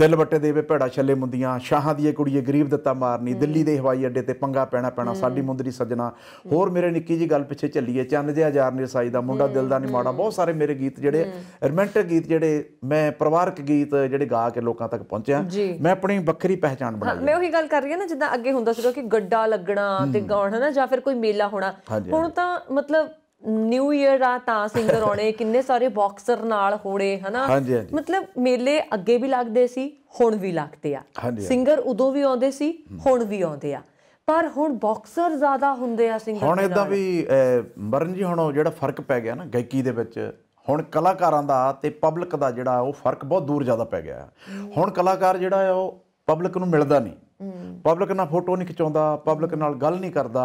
Speaker 1: ਦਿਲ ਵੱਟੇ ਦੇ ਵੇ ਭੇੜਾ ਛੱਲੇ ਮੁੰਦੀਆਂ ਸ਼ਾਹਾਂ ਦੀ ਕੁੜੀਏ ਗਰੀਬ ਦਿੱਤਾ ਮਾਰਨੀ ਦਿੱਲੀ ਦੇ ਹਵਾਈ ਅੱਡੇ ਤੇ ਪੰਗਾ ਪੈਣਾ ਪੈਣਾ ਸਾਡੀ ਮੁੰਦਰੀ ਸੱਜਣਾ ਹੋਰ ਮੇਰੇ ਨਿੱਕੀ ਜੀ ਗੱਲ ਪਿੱਛੇ ਚੱਲੀਏ ਚੰਨ ਜਿਹਾ ਹਜ਼ਾਰ ਨੇ ਸਾਈ ਦਾ ਮੁੰਡਾ ਦਿਲ ਦਾ ਨਹੀਂ ਮਾੜਾ ਬਹੁਤ ਸਾਰੇ ਮੇਰੇ ਗੀਤ ਜਿਹੜੇ ਰੋਮਾਂਟਿਕ ਗੀਤ ਜਿਹੜੇ ਮੈਂ ਪਰਿਵਾਰਕ ਗੀਤ ਜਿਹੜੇ ਗਾ ਕੇ ਲੋਕਾਂ ਤੱਕ ਪਹੁੰਚਿਆ ਮੈਂ ਆਪਣੀ ਵੱਖਰੀ ਪਹਿਚਾਨ ਬਣਾਈ ਮੈਂ
Speaker 2: ਉਹੀ ਗੱਲ ਕਰ ਰਹੀ ਹਾਂ ਨਾ ਜਿੱਦਾਂ ਅੱਗੇ ਹੁੰਦਾ ਸੀਗਾ ਕਿ ਗੱਡਾ ਲੱਗਣਾ ਤੇ ਗਾਉਣਾ ਨਾ ਜਾਂ ਫਿਰ ਕੋਈ ਮੇਲਾ ਹੋਣਾ ਹੁਣ ਤਾਂ ਮਤਲਬ ਨਿਊ ਇਅਰ ਆ ਤਾਂ ਸਿੰਗਰ ਆਉਣੇ ਕਿੰਨੇ ਸਾਰੇ ਬਾਕਸਰ ਨਾਲ ਹੋੜੇ ਹਨਾ ਮਤਲਬ ਮੇਲੇ ਅੱਗੇ ਵੀ ਲੱਗਦੇ ਸੀ ਹੁਣ ਵੀ ਲੱਗਦੇ ਆ ਸਿੰਗਰ ਉਦੋਂ ਵੀ ਆਉਂਦੇ ਸੀ ਹੁਣ ਵੀ ਆਉਂਦੇ ਆ ਪਰ ਹੁਣ ਬਾਕਸਰ ਜ਼ਿਆਦਾ ਹੁੰਦੇ ਆ ਸਿੰਗਰ ਹੁਣ ਇਦਾਂ
Speaker 1: ਵੀ ਮਰਨ ਜੀ ਹੁਣ ਜਿਹੜਾ ਫਰਕ ਪੈ ਗਿਆ ਨਾ ਗਾਇਕੀ ਦੇ ਵਿੱਚ ਹੁਣ ਕਲਾਕਾਰਾਂ ਦਾ ਤੇ ਪਬਲਿਕ ਦਾ ਜਿਹੜਾ ਉਹ ਫਰਕ ਬਹੁਤ ਦੂਰ ਜ਼ਿਆਦਾ ਪੈ ਗਿਆ ਹੁਣ ਕਲਾਕਾਰ ਜਿਹੜਾ ਉਹ ਪਬਲਿਕ ਨੂੰ ਮਿਲਦਾ ਨਹੀਂ ਪਬਲਿਕ ਨਾਲ ਫੋਟੋ ਨਹੀਂ ਖਿਚਾਉਂਦਾ ਪਬਲਿਕ ਨਾਲ ਗੱਲ ਨਹੀਂ ਕਰਦਾ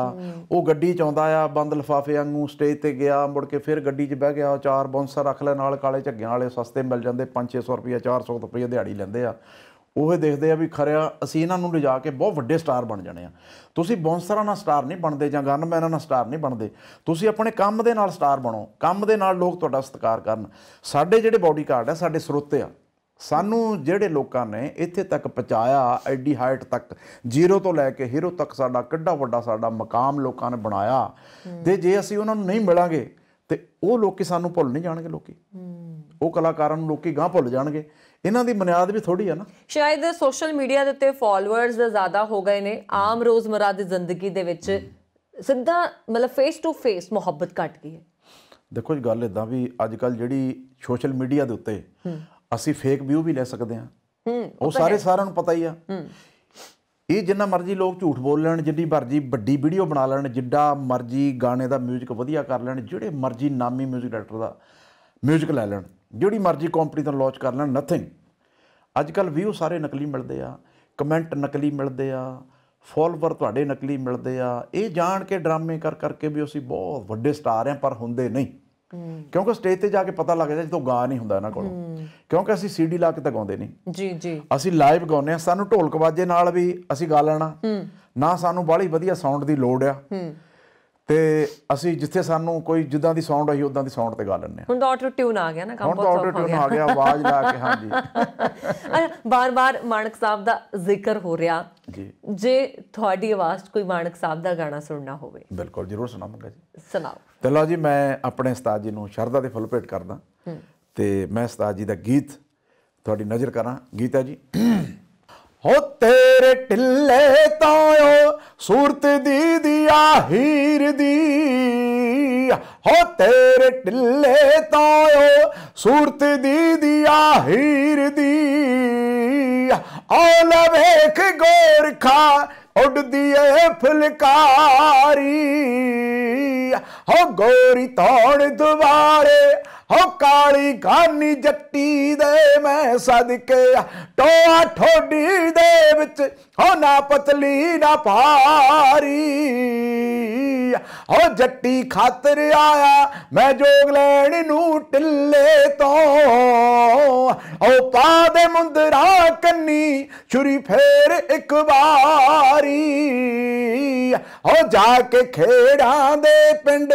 Speaker 1: ਉਹ ਗੱਡੀ ਚ ਆਉਂਦਾ ਆ ਬੰਦ ਲਫਾਫੇ ਵਾਂਗੂ ਸਟੇਜ ਤੇ ਗਿਆ ਮੁੜ ਕੇ ਫਿਰ ਗੱਡੀ 'ਚ ਬਹਿ ਗਿਆ ਚਾਰ ਬੌਂਸਰ ਰੱਖ ਲੈ ਨਾਲ ਕਾਲੇ ਝੱਗਿਆਂ ਵਾਲੇ ਸਸਤੇ ਮਿਲ ਜਾਂਦੇ 5-600 ਰੁਪਏ 400 ਰੁਪਏ ਦਿਹਾੜੀ ਲੈਂਦੇ ਆ ਉਹ ਦੇਖਦੇ ਆ ਵੀ ਖਰਿਆ ਅਸੀਂ ਇਹਨਾਂ ਨੂੰ ਲਿਜਾ ਕੇ ਬਹੁਤ ਵੱਡੇ ਸਟਾਰ ਬਣ ਜਾਣੇ ਆ ਤੁਸੀਂ ਬੌਂਸਰਾਂ ਨਾਲ ਸਟਾਰ ਨਹੀਂ ਬਣਦੇ ਜਾਂ ਗਨਮੈਨਾਂ ਨਾਲ ਸਟਾਰ ਨਹੀਂ ਬਣਦੇ ਤੁਸੀਂ ਆਪਣੇ ਕੰਮ ਦੇ ਨਾਲ ਸਟਾਰ ਬਣੋ ਕੰਮ ਦੇ ਨਾਲ ਲੋਕ ਤੁਹਾਡਾ ਸਤਿਕਾਰ ਕਰਨ ਸਾਡੇ ਜਿਹੜੇ ਬਾਡੀਗਾਰਡ ਆ ਸਾਡੇ ਸਰੋਤੇ ਆ ਸਾਨੂੰ ਜਿਹੜੇ ਲੋਕਾਂ ਨੇ ਇੱਥੇ ਤੱਕ ਪਹੁੰਚਾਇਆ ਐਡੀ ਹਾਈਟ ਤੱਕ ਜ਼ੀਰੋ ਤੋਂ ਲੈ ਕੇ ਹੀਰੋ ਤੱਕ ਸਾਡਾ ਕਿੱਡਾ ਵੱਡਾ ਸਾਡਾ ਮਕਾਮ ਲੋਕਾਂ ਨੇ ਬਣਾਇਆ ਤੇ ਜੇ ਅਸੀਂ ਉਹਨਾਂ ਨੂੰ ਨਹੀਂ ਮਿਲਾਂਗੇ ਤੇ ਉਹ ਲੋਕੀ ਸਾਨੂੰ ਭੁੱਲ ਨਹੀਂ ਜਾਣਗੇ ਲੋਕੀ ਉਹ ਕਲਾਕਾਰਾਂ ਨੂੰ ਲੋਕੀ ਗਾਂ ਭੁੱਲ ਜਾਣਗੇ ਇਹਨਾਂ ਦੀ ਬੁਨਿਆਦ ਵੀ ਥੋੜੀ ਆ ਨਾ
Speaker 2: ਸ਼ਾਇਦ ਸੋਸ਼ਲ ਮੀਡੀਆ ਦੇ ਉੱਤੇ ਫਾਲੋਅਰਸ ਜ਼ਿਆਦਾ ਹੋ ਗਏ ਨੇ ਆਮ ਰੋਜ਼ਮਰਾ ਦੀ ਜ਼ਿੰਦਗੀ ਦੇ ਵਿੱਚ ਸਿੱਧਾ ਮਤਲਬ ਫੇਸ ਟੂ ਫੇਸ ਮੁਹੱਬਤ ਘਟ ਗਈ ਹੈ
Speaker 1: ਦੇਖੋ ਜੀ ਗੱਲ ਇਦਾਂ ਵੀ ਅੱਜ ਕੱਲ ਜਿਹੜੀ ਸੋਸ਼ਲ ਮੀਡੀਆ ਦੇ ਉੱਤੇ ਅਸੀਂ ਫੇਕ ਵਿਊ ਵੀ ਲੈ ਸਕਦੇ ਹਾਂ
Speaker 3: ਉਹ ਸਾਰੇ ਸਾਰਿਆਂ ਨੂੰ
Speaker 1: ਪਤਾ ਹੀ ਆ ਇਹ ਜਿੰਨਾ ਮਰਜ਼ੀ ਲੋਕ ਝੂਠ ਬੋਲ ਲੈਣ ਜਿੱਡੀ ਮਰਜ਼ੀ ਵੱਡੀ ਵੀਡੀਓ ਬਣਾ ਲੈਣ ਜਿੱਡਾ ਮਰਜ਼ੀ ਗਾਣੇ ਦਾ 뮤직 ਵਧੀਆ ਕਰ ਲੈਣ ਜਿਹੜੇ ਮਰਜ਼ੀ ਨਾਮੀ 뮤직 ਡਾਇਰੈਕਟਰ ਦਾ 뮤직 ਲੈ ਲੈਣ ਜਿਹੜੀ ਮਰਜ਼ੀ ਕੰਪਨੀ ਤੋਂ ਲਾਂਚ ਕਰ ਲੈਣ ਨਥਿੰਗ ਅੱਜ ਕੱਲ ਵੀਊ ਸਾਰੇ ਨਕਲੀ ਮਿਲਦੇ ਆ ਕਮੈਂਟ ਨਕਲੀ ਮਿਲਦੇ ਆ ਫਾਲੋਅਰ ਤੁਹਾਡੇ ਨਕਲੀ ਮਿਲਦੇ ਆ ਇਹ ਜਾਣ ਕੇ ਡਰਾਮੇ ਕਰ ਕਰਕੇ ਵੀ ਅਸੀਂ ਬਹੁਤ ਵੱਡੇ ਸਟਾਰ ਆ ਪਰ ਹੁੰਦੇ ਨਹੀਂ ਕਿਉਂਕਿ ਸਟੇਜ ਤੇ ਜਾ ਕੇ ਪਤਾ ਲੱਗ ਜਾਂਦਾ ਜਦੋਂ ਗਾ ਨਹੀਂ ਹੁੰਦਾ ਇਹਨਾਂ ਕੋਲੋਂ ਕਿਉਂਕਿ ਅਸੀਂ ਸੀਡੀ ਲਾ ਕੇ ਤਾਂ ਗਾਉਂਦੇ ਨਹੀਂ ਜੀ ਜੀ ਅਸੀਂ ਲਾਈਵ ਗਾਉਂਦੇ ਆ ਸਾਨੂੰ ਢੋਲਕ ਵਾਜੇ ਨਾਲ ਵੀ ਅਸੀਂ ਗਾ ਲੈਣਾ ਨਾ ਸਾਨੂੰ ਬਾਹਲੀ ਵਧੀਆ ਸਾਊਂਡ ਦੀ ਲੋੜ ਆ ਤੇ ਅਸੀਂ ਜਿੱਥੇ ਸਾਨੂੰ ਕੋਈ ਜਿੱਦਾਂ ਦੀ ਸਾਊਂਡ ਆਈ ਉਦਾਂ ਦੀ ਸਾਊਂਡ ਤੇ ਗਾ ਲੈਣੇ ਆ
Speaker 2: ਹੁਣ ਤਾਂ ਆਟੋ ਟਿਊਨ ਆ ਗਿਆ ਨਾ ਕੰਮ ਹੋ ਗਿਆ ਹੁਣ ਤਾਂ ਆਟੋ ਟਿਊਨ ਆ ਗਿਆ ਆਵਾਜ਼ ਲਾ ਕੇ ਹਾਂਜੀ [laughs] ਬਾਰ-ਬਾਰ ਮਾਨਕ ਸਾਹਿਬ ਦਾ ਜ਼ਿਕਰ ਹੋ ਰਿਹਾ ਜੀ ਜੇ ਤੁਹਾਡੀ ਆਵਾਜ਼ ਕੋਈ ਮਾਨਕ ਸਾਹਿਬ ਦਾ ਗਾਣਾ ਸੁਣਨਾ ਹੋਵੇ
Speaker 1: ਬਿਲਕੁਲ ਜ਼ਰੂਰ ਸੁਣਾਵਾਂਗਾ ਜੀ ਸੁਣਾਓ ਤੇ ਲਓ ਜੀ ਮੈਂ ਆਪਣੇ ਉਸਤਾਦ ਜੀ ਨੂੰ ਸ਼ਰਧਾ ਦੇ ਫੁੱਲ ਭੇਟ ਕਰਦਾ ਤੇ ਮੈਂ ਉਸਤਾਦ ਜੀ ਦਾ ਗੀਤ ਤੁਹਾਡੀ ਨਜ਼ਰ ਕਰਾਂ ਗੀਤ ਹੈ ਜੀ ਹੋ ਤੇਰੇ ਟਿੱਲੇ ਓ ਸੂਰਤ ਦੀ ਦੀਆ ਹੀਰ ਦੀ ਹੋ ਤੇਰੇ ਟਿੱਲੇ ਓ ਸੂਰਤ ਦੀ ਦੀਆ ਹੀਰ ਦੀ ਔ ਲਵੇਖ ਗੋਰਖਾ ਉੱਡਦੀ ਏ ਫੁਲਕਾਰੀ ਹੋ ਗੋਰੀ ਤੋੜ ਦੁਆਰੇ ਹੋ ਕਾਲੀ ਘਾਨੀ ਜੱਟੀ ਦੇ ਮੈਂ ਸਦਕੇ ਟੋਆ ਠੋਡੀ ਦੇ ਵਿੱਚ ਹੋ ਨਾ ਪਤਲੀ ਨਾ ਭਾਰੀ ਹੋ ਜੱਟੀ ਖਾਤਰ ਆਇਆ ਮੈਂ ਜੋਗ ਲੈਣ ਨੂੰ ਟਿੱਲੇ ਤੋਂ ਓ ਪਾ ਦੇ ਮੁੰਦਰਾ ਕੰਨੀ ਛੁਰੀ ਫੇਰ ਇੱਕ ਵਾਰੀ ਹੋ ਜਾ ਕੇ ਖੇੜਾਂ ਦੇ ਪਿੰਡ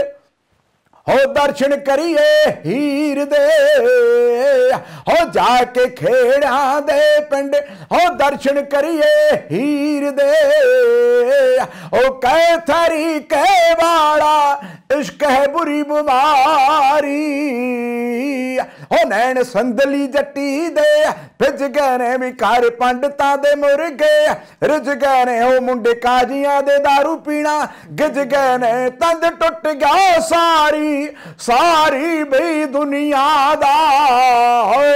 Speaker 1: ਹੋ ਦਰਸ਼ਨ ਕਰੀਏ ਹੀਰ ਦੇ ਹੋ ਜਾ ਕੇ ਖੇੜਾਂ ਦੇ ਪਿੰਡ ਹੋ ਦਰਸ਼ਨ ਕਰੀਏ ਹੀਰ ਦੇ ਉਹ ਕਹਿ ਥਰੀ ਕਹਿ ਵਾਲਾ ਇਸ਼ਕ ਹੈ ਬੁਰੀ ਬਿਮਾਰੀ ਹੋ ਨੈਣ ਸੰਦਲੀ ਜੱਟੀ ਦੇ ਭਿਜ ਗਏ ਨੇ ਵੀ ਘਰ ਪੰਡਤਾਂ ਦੇ ਮੁਰਗੇ ਰਿਜ ਗਏ ਨੇ ਉਹ ਮੁੰਡੇ ਕਾਜੀਆਂ ਦੇ दारू ਪੀਣਾ ਗਿਜ ਗਏ ਨੇ ਤੰਦ ਟੁੱਟ ਗਿਆ ਸਾਰੀ ਸਾਰੀ ਬਈ ਦੁਨੀਆ ਦਾ ਹੋਏ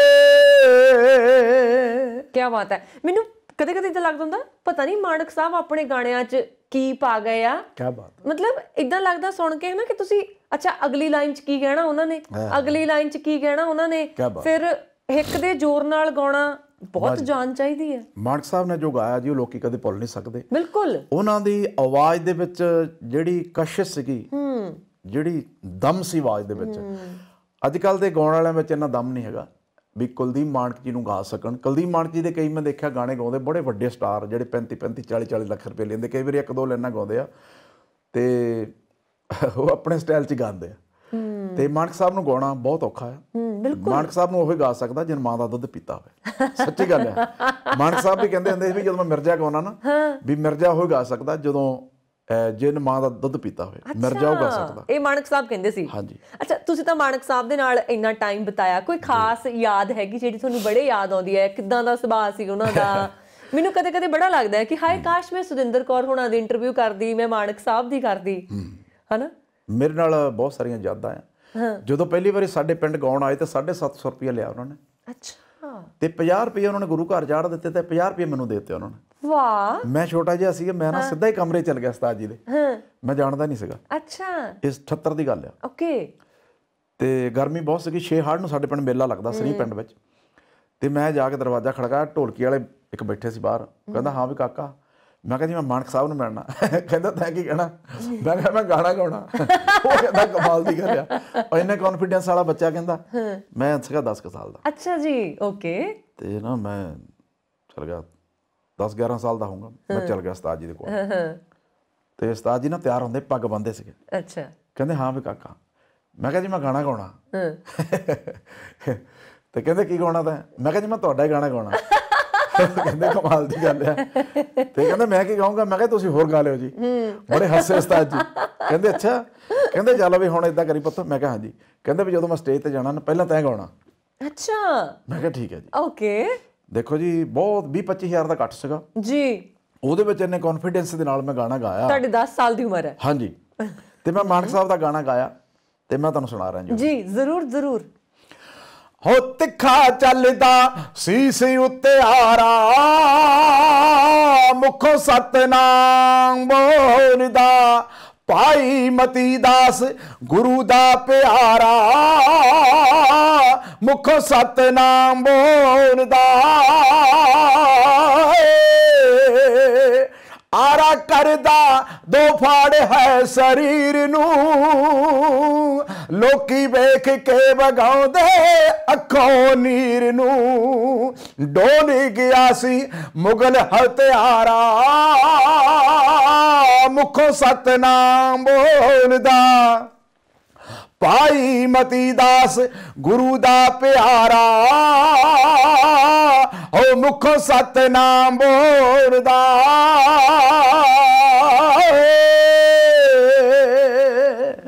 Speaker 2: ਕੀ ਬਾਤ ਹੈ ਮੈਨੂੰ ਕਦੇ ਕਦੇ ਤਾਂ ਲੱਗਦਾ ਹੁੰਦਾ ਪਤਾ ਨਹੀਂ ਮਾਨਕ ਸਾਹਿਬ ਆਪਣੇ ਗਾਣਿਆਂ 'ਚ ਕੀ ਪਾ ਗਏ ਆ ਕੀ ਬਾਤ ਮਤਲਬ ਇਦਾਂ ਲੱਗਦਾ ਸੁਣ ਕੇ ਹੈ ਨਾ ਕਿ ਤੁਸੀਂ ਅੱਛਾ ਅਗਲੀ ਲਾਈਨ 'ਚ ਕੀ ਕਹਿਣਾ ਉਹਨਾਂ ਨੇ ਅਗਲੀ ਲਾਈਨ 'ਚ ਕੀ ਕਹਿਣਾ ਉਹਨਾਂ ਨੇ ਫਿਰ ਹਿੱਕ ਦੇ ਜ਼ੋਰ ਨਾਲ ਗਾਉਣਾ
Speaker 1: ਬਹੁਤ ਜਾਨ ਚਾਹੀਦੀ ਹੈ ਮਾਨਕ ਸਾਹਿਬ ਨੇ ਜੋ ਗਾਇਆ ਜੀ ਉਹ ਲੋਕੀ ਕਦੇ ਭੁੱਲ ਨਹੀਂ ਸਕਦੇ ਬਿਲਕੁਲ ਉਹਨਾਂ ਦੀ ਆਵਾਜ਼ ਦੇ ਵਿੱਚ ਜਿਹੜੀ ਕਸ਼ਿਸ਼ ਸੀਗੀ ਹੂੰ ਜਿਹੜੀ ਦਮ ਸੀ ਆਵਾਜ਼ ਦੇ ਵਿੱਚ ਅੱਜ ਕੱਲ ਦੇ ਗਾਉਣ ਵਾਲਿਆਂ ਵਿੱਚ ਇੰਨਾ ਦਮ ਨਹੀਂ ਹੈਗਾ ਵੀ ਕੁਲਦੀਪ ਮਾਨਕ ਜੀ ਨੂੰ ਗਾ ਸਕਣ ਕੁਲਦੀਪ ਮਾਨਕ ਜੀ ਦੇ ਕਈ ਮੈਂ ਦੇਖਿਆ ਗਾਣੇ ਗਾਉਂਦੇ ਬੜੇ ਵੱਡੇ ਸਟਾਰ ਜਿਹੜੇ 35 35 40 40 ਲੱਖ ਰੁਪਏ ਲੈਂਦੇ ਕਈ ਵਾਰੀ ਇੱਕ ਦੋ ਲੈਣਾ ਗਾਉਂਦੇ ਆ ਤੇ ਉਹ ਆਪਣੇ ਸਟਾਈਲ 'ਚ ਗਾਉਂਦੇ ਆ ਤੇ ਮਾਨਕ ਸਾਹਿਬ ਨੂੰ ਗਾਉਣਾ ਬਹੁਤ ਔਖਾ ਹੈ ਬਿਲਕੁਲ ਮਾਨਕ ਸਾਹਿਬ ਨੂੰ ਉਹ ਹੀ ਗਾ ਸਕਦਾ ਜਿਨ ਮਾਂ ਦਾ ਦੁੱਧ ਪੀਤਾ ਹੋਵੇ ਸੱਚੀ ਗੱਲ ਹੈ ਮਾਨਕ ਸਾਹਿਬ ਵੀ ਕਹਿੰਦੇ ਹੁੰਦੇ ਸੀ ਵੀ ਜਦੋਂ ਮੈਂ ਮਿਰਜ਼ਾ ਗਾਉਣਾ ਨਾ ਵੀ ਮਿਰਜ਼ਾ ਉਹ ਹੀ ਗਾ ਸਕਦਾ ਜਦੋਂ ਜਿਨ ਮਾਂ ਦਾ ਦੁੱਧ ਪੀਤਾ ਹੋਵੇ ਮਰ ਜਾਊਗਾ ਸਕਦਾ ਇਹ
Speaker 2: ਮਾਨਕ ਸਾਹਿਬ ਕਹਿੰਦੇ ਸੀ ਹਾਂਜੀ ਅੱਛਾ ਤੁਸੀਂ ਤਾਂ ਮਾਨਕ ਸਾਹਿਬ ਦੇ ਨਾਲ ਇੰਨਾ ਟਾਈਮ ਬਿਤਾਇਆ ਕੋਈ ਖਾਸ ਯਾਦ ਹੈਗੀ ਜਿਹੜੀ ਤੁਹਾਨੂੰ ਬੜੇ ਯਾਦ ਆਉਂਦੀ ਹੈ ਕਿਦਾਂ ਦਾ ਸੁਭਾਅ ਸੀ ਉਹਨਾਂ ਦਾ [laughs] ਮੈਨੂੰ ਕਦੇ-ਕਦੇ ਬੜਾ ਲੱਗਦਾ ਹੈ ਕਿ ਹਾਏ ਕਾਸ਼ ਮੈਂ ਸੁਦਿੰਦਰ ਕੌਰ ਹੋਣਾ ਦੀ ਇੰਟਰਵਿਊ ਕਰਦੀ ਮੈਂ ਮਾਨਕ ਸਾਹਿਬ ਦੀ ਕਰਦੀ ਹਨਾ
Speaker 1: ਮੇਰੇ ਨਾਲ ਬਹੁਤ ਸਾਰੀਆਂ ਯਾਦਾਂ ਆ ਜਦੋਂ ਪਹਿਲੀ ਵਾਰੀ ਸਾਡੇ ਪਿੰਡ ਗਾਉਣ ਆਏ ਤੇ 750 ਰੁਪਏ ਲਿਆ ਉਹਨਾਂ ਨੇ
Speaker 3: ਅੱਛਾ
Speaker 1: ਤੇ 50 ਰੁਪਏ ਉਹਨਾਂ ਨੇ ਗੁਰੂ ਘਰ ਚਾੜ ਦਿੱਤੇ ਤੇ 50 ਰੁਪਏ ਮੈਨੂੰ ਦੇ ਦਿੱਤੇ ਉਹਨਾਂ ਨੇ ਵਾਹ ਮੈਂ ਛੋਟਾ ਜਿਹਾ ਸੀਗਾ ਮੈਂ ਨਾ ਸਿੱਧਾ ਹੀ ਕਮਰੇ ਚਲ ਗਿਆ ਉਸਤਾਦ ਜੀ ਦੇ ਹਾਂ ਮੈਂ ਜਾਣਦਾ ਨਹੀਂ ਸੀਗਾ ਅੱਛਾ ਇਸ 78 ਦੀ ਗੱਲ ਆ ਓਕੇ ਤੇ ਗਰਮੀ ਬਹੁਤ ਸੀਗੀ 6 ਹਾੜ ਨੂੰ ਸਾਡੇ ਪਿੰਡ ਮੇਲਾ ਲੱਗਦਾ ਸਰੀ ਪਿੰਡ ਵਿੱਚ ਤੇ ਮੈਂ ਜਾ ਕੇ ਦਰਵਾਜ਼ਾ ਖੜਕਾਇਆ ਢੋਲਕੀ ਵਾਲੇ ਇੱਕ ਬੈਠੇ ਸੀ ਬਾਹਰ ਕਹਿੰਦਾ ਹਾਂ ਵੀ ਕਾਕਾ ਮੈਂ ਕਹਿੰਦੀ ਮੈਂ ਮਾਨਕ ਸਾਹਿਬ ਨੂੰ ਮਿਲਣਾ [laughs] ਕਹਿੰਦਾ ਤੈਂ ਕੀ ਕਹਿਣਾ ਮੈਂ ਕਿਹਾ ਮੈਂ ਗਾਣਾ ਗਾਉਣਾ [laughs] ਉਹ ਕਹਿੰਦਾ ਕਮਾਲ ਦੀ ਗੱਲ ਆ ਉਹ ਇੰਨੇ ਕੌਨਫੀਡੈਂਸ ਵਾਲਾ ਬੱਚਾ ਕਹਿੰਦਾ ਮੈਂ ਸੀਗਾ 10 ਸਾਲ ਦਾ
Speaker 2: ਅੱਛਾ ਜੀ ਓਕੇ
Speaker 1: ਤੇ ਨਾ ਮੈਂ ਚਲ ਗਿਆ 10 11 ਸਾਲ ਦਾ ਹੋਊਗਾ ਮੈਂ ਚਲ ਗਿਆ ਉਸਤਾਦ ਜੀ ਦੇ ਕੋਲ ਤੇ ਉਸਤਾਦ ਜੀ ਨਾ ਤਿਆਰ ਹੁੰਦੇ ਪੱਗ ਬੰਦੇ ਸੀਗੇ ਅੱਛਾ ਕਹਿੰਦੇ ਹਾਂ ਵੀ ਕਾਕਾ ਮੈਂ ਕਿਹਾ ਜੀ ਮੈਂ ਗਾਣਾ ਗਾਉਣਾ ਤੇ ਕਹਿੰਦੇ ਕੀ ਗਾਉਣਾ ਤਾਂ ਮੈਂ ਕਿਹਾ ਜੀ ਮੈਂ ਤੁਹਾਡਾ ਹੀ ਗਾਣਾ ਗਾਉਣਾ ਕਹਿੰਦੇ ਕਮਾਲ ਦੀ ਗੱਲ ਆ ਤੇ ਕਹਿੰਦੇ ਮੈਂ ਕੀ ਗਾਉਂਗਾ ਮੈਂ ਕਿਹਾ ਤੁਸੀਂ ਹੋਰ ਗਾ ਲਿਓ ਜੀ
Speaker 3: ਬੜੇ ਹੱਸੇ ਉਸਤਾਦ ਜੀ
Speaker 1: ਕਹਿੰਦੇ ਅੱਛਾ ਕਹਿੰਦੇ ਚੱਲ ਵੀ ਹੁਣ ਇਦਾਂ ਕਰੀ ਪੁੱਤ ਮੈਂ ਕਿਹਾ ਹਾਂਜੀ ਕਹਿੰਦੇ ਵੀ ਜਦੋਂ ਮੈਂ ਸਟੇਜ ਤੇ ਜਾਣਾ ਨਾ ਪਹਿਲਾਂ ਤੈਂ ਗਾਉਣਾ ਅੱਛਾ ਮੈਂ ਕਿਹਾ ਠੀਕ ਹੈ ਜੀ ਓਕੇ ਦੇਖੋ ਜੀ ਬਹੁਤ 20 25000 ਦਾ ਕੱਟ ਸੀਗਾ ਜੀ ਉਹਦੇ ਵਿੱਚ ਇੰਨੇ ਕੌਨਫੀਡੈਂਸ ਦੇ ਨਾਲ ਮੈਂ ਗਾਣਾ ਗਾਇਆ ਤੁਹਾਡੀ
Speaker 2: 10 ਸਾਲ ਦੀ ਉਮਰ ਹੈ
Speaker 1: ਹਾਂਜੀ ਤੇ ਮੈਂ ਮਾਨਕ ਸਾਹਿਬ ਦਾ ਗਾਣਾ ਗਾਇਆ ਤੇ ਮੈਂ ਤੁਹਾਨੂੰ ਸੁਣਾ ਰਿਹਾ ਜੀ ਜੀ ਜ਼ਰੂਰ ਜ਼ਰੂਰ ਹੋ ਤਿੱਖਾ ਚੱਲਦਾ ਸੀਸ ਉੱਤੇ ਆਰਾ ਮੁਖੋਂ ਸਤਨਾਮ ਬੋਲਦਾ ਭਾਈ ਮਤੀ ਦਾਸ ਗੁਰੂ ਦਾ ਪਿਆਰਾ ਮੁਖ ਸਤਨਾਮ ਬੋਲਦਾ ਆਰਾ ਕਰਦਾ ਦੋ ਫਾੜ ਹੈ ਸਰੀਰ ਨੂੰ ਲੋਕੀ ਵੇਖ ਕੇ ਵਗਾਉਂਦੇ ਅੱਖੋਂ ਨੀਰ ਨੂੰ ਡੋਲ ਗਿਆ ਸੀ ਮੁਗਲ ਹਤਿਆਰਾ ਮੁਖੋਂ ਸਤਨਾਮ ਬੋਲਦਾ ਭਾਈ ਮਤੀ ਦਾਸ ਗੁਰੂ ਦਾ ਪਿਆਰਾ ਹੋ ਮੁਖ ਸਤਨਾਮ ਬੋਲਦਾ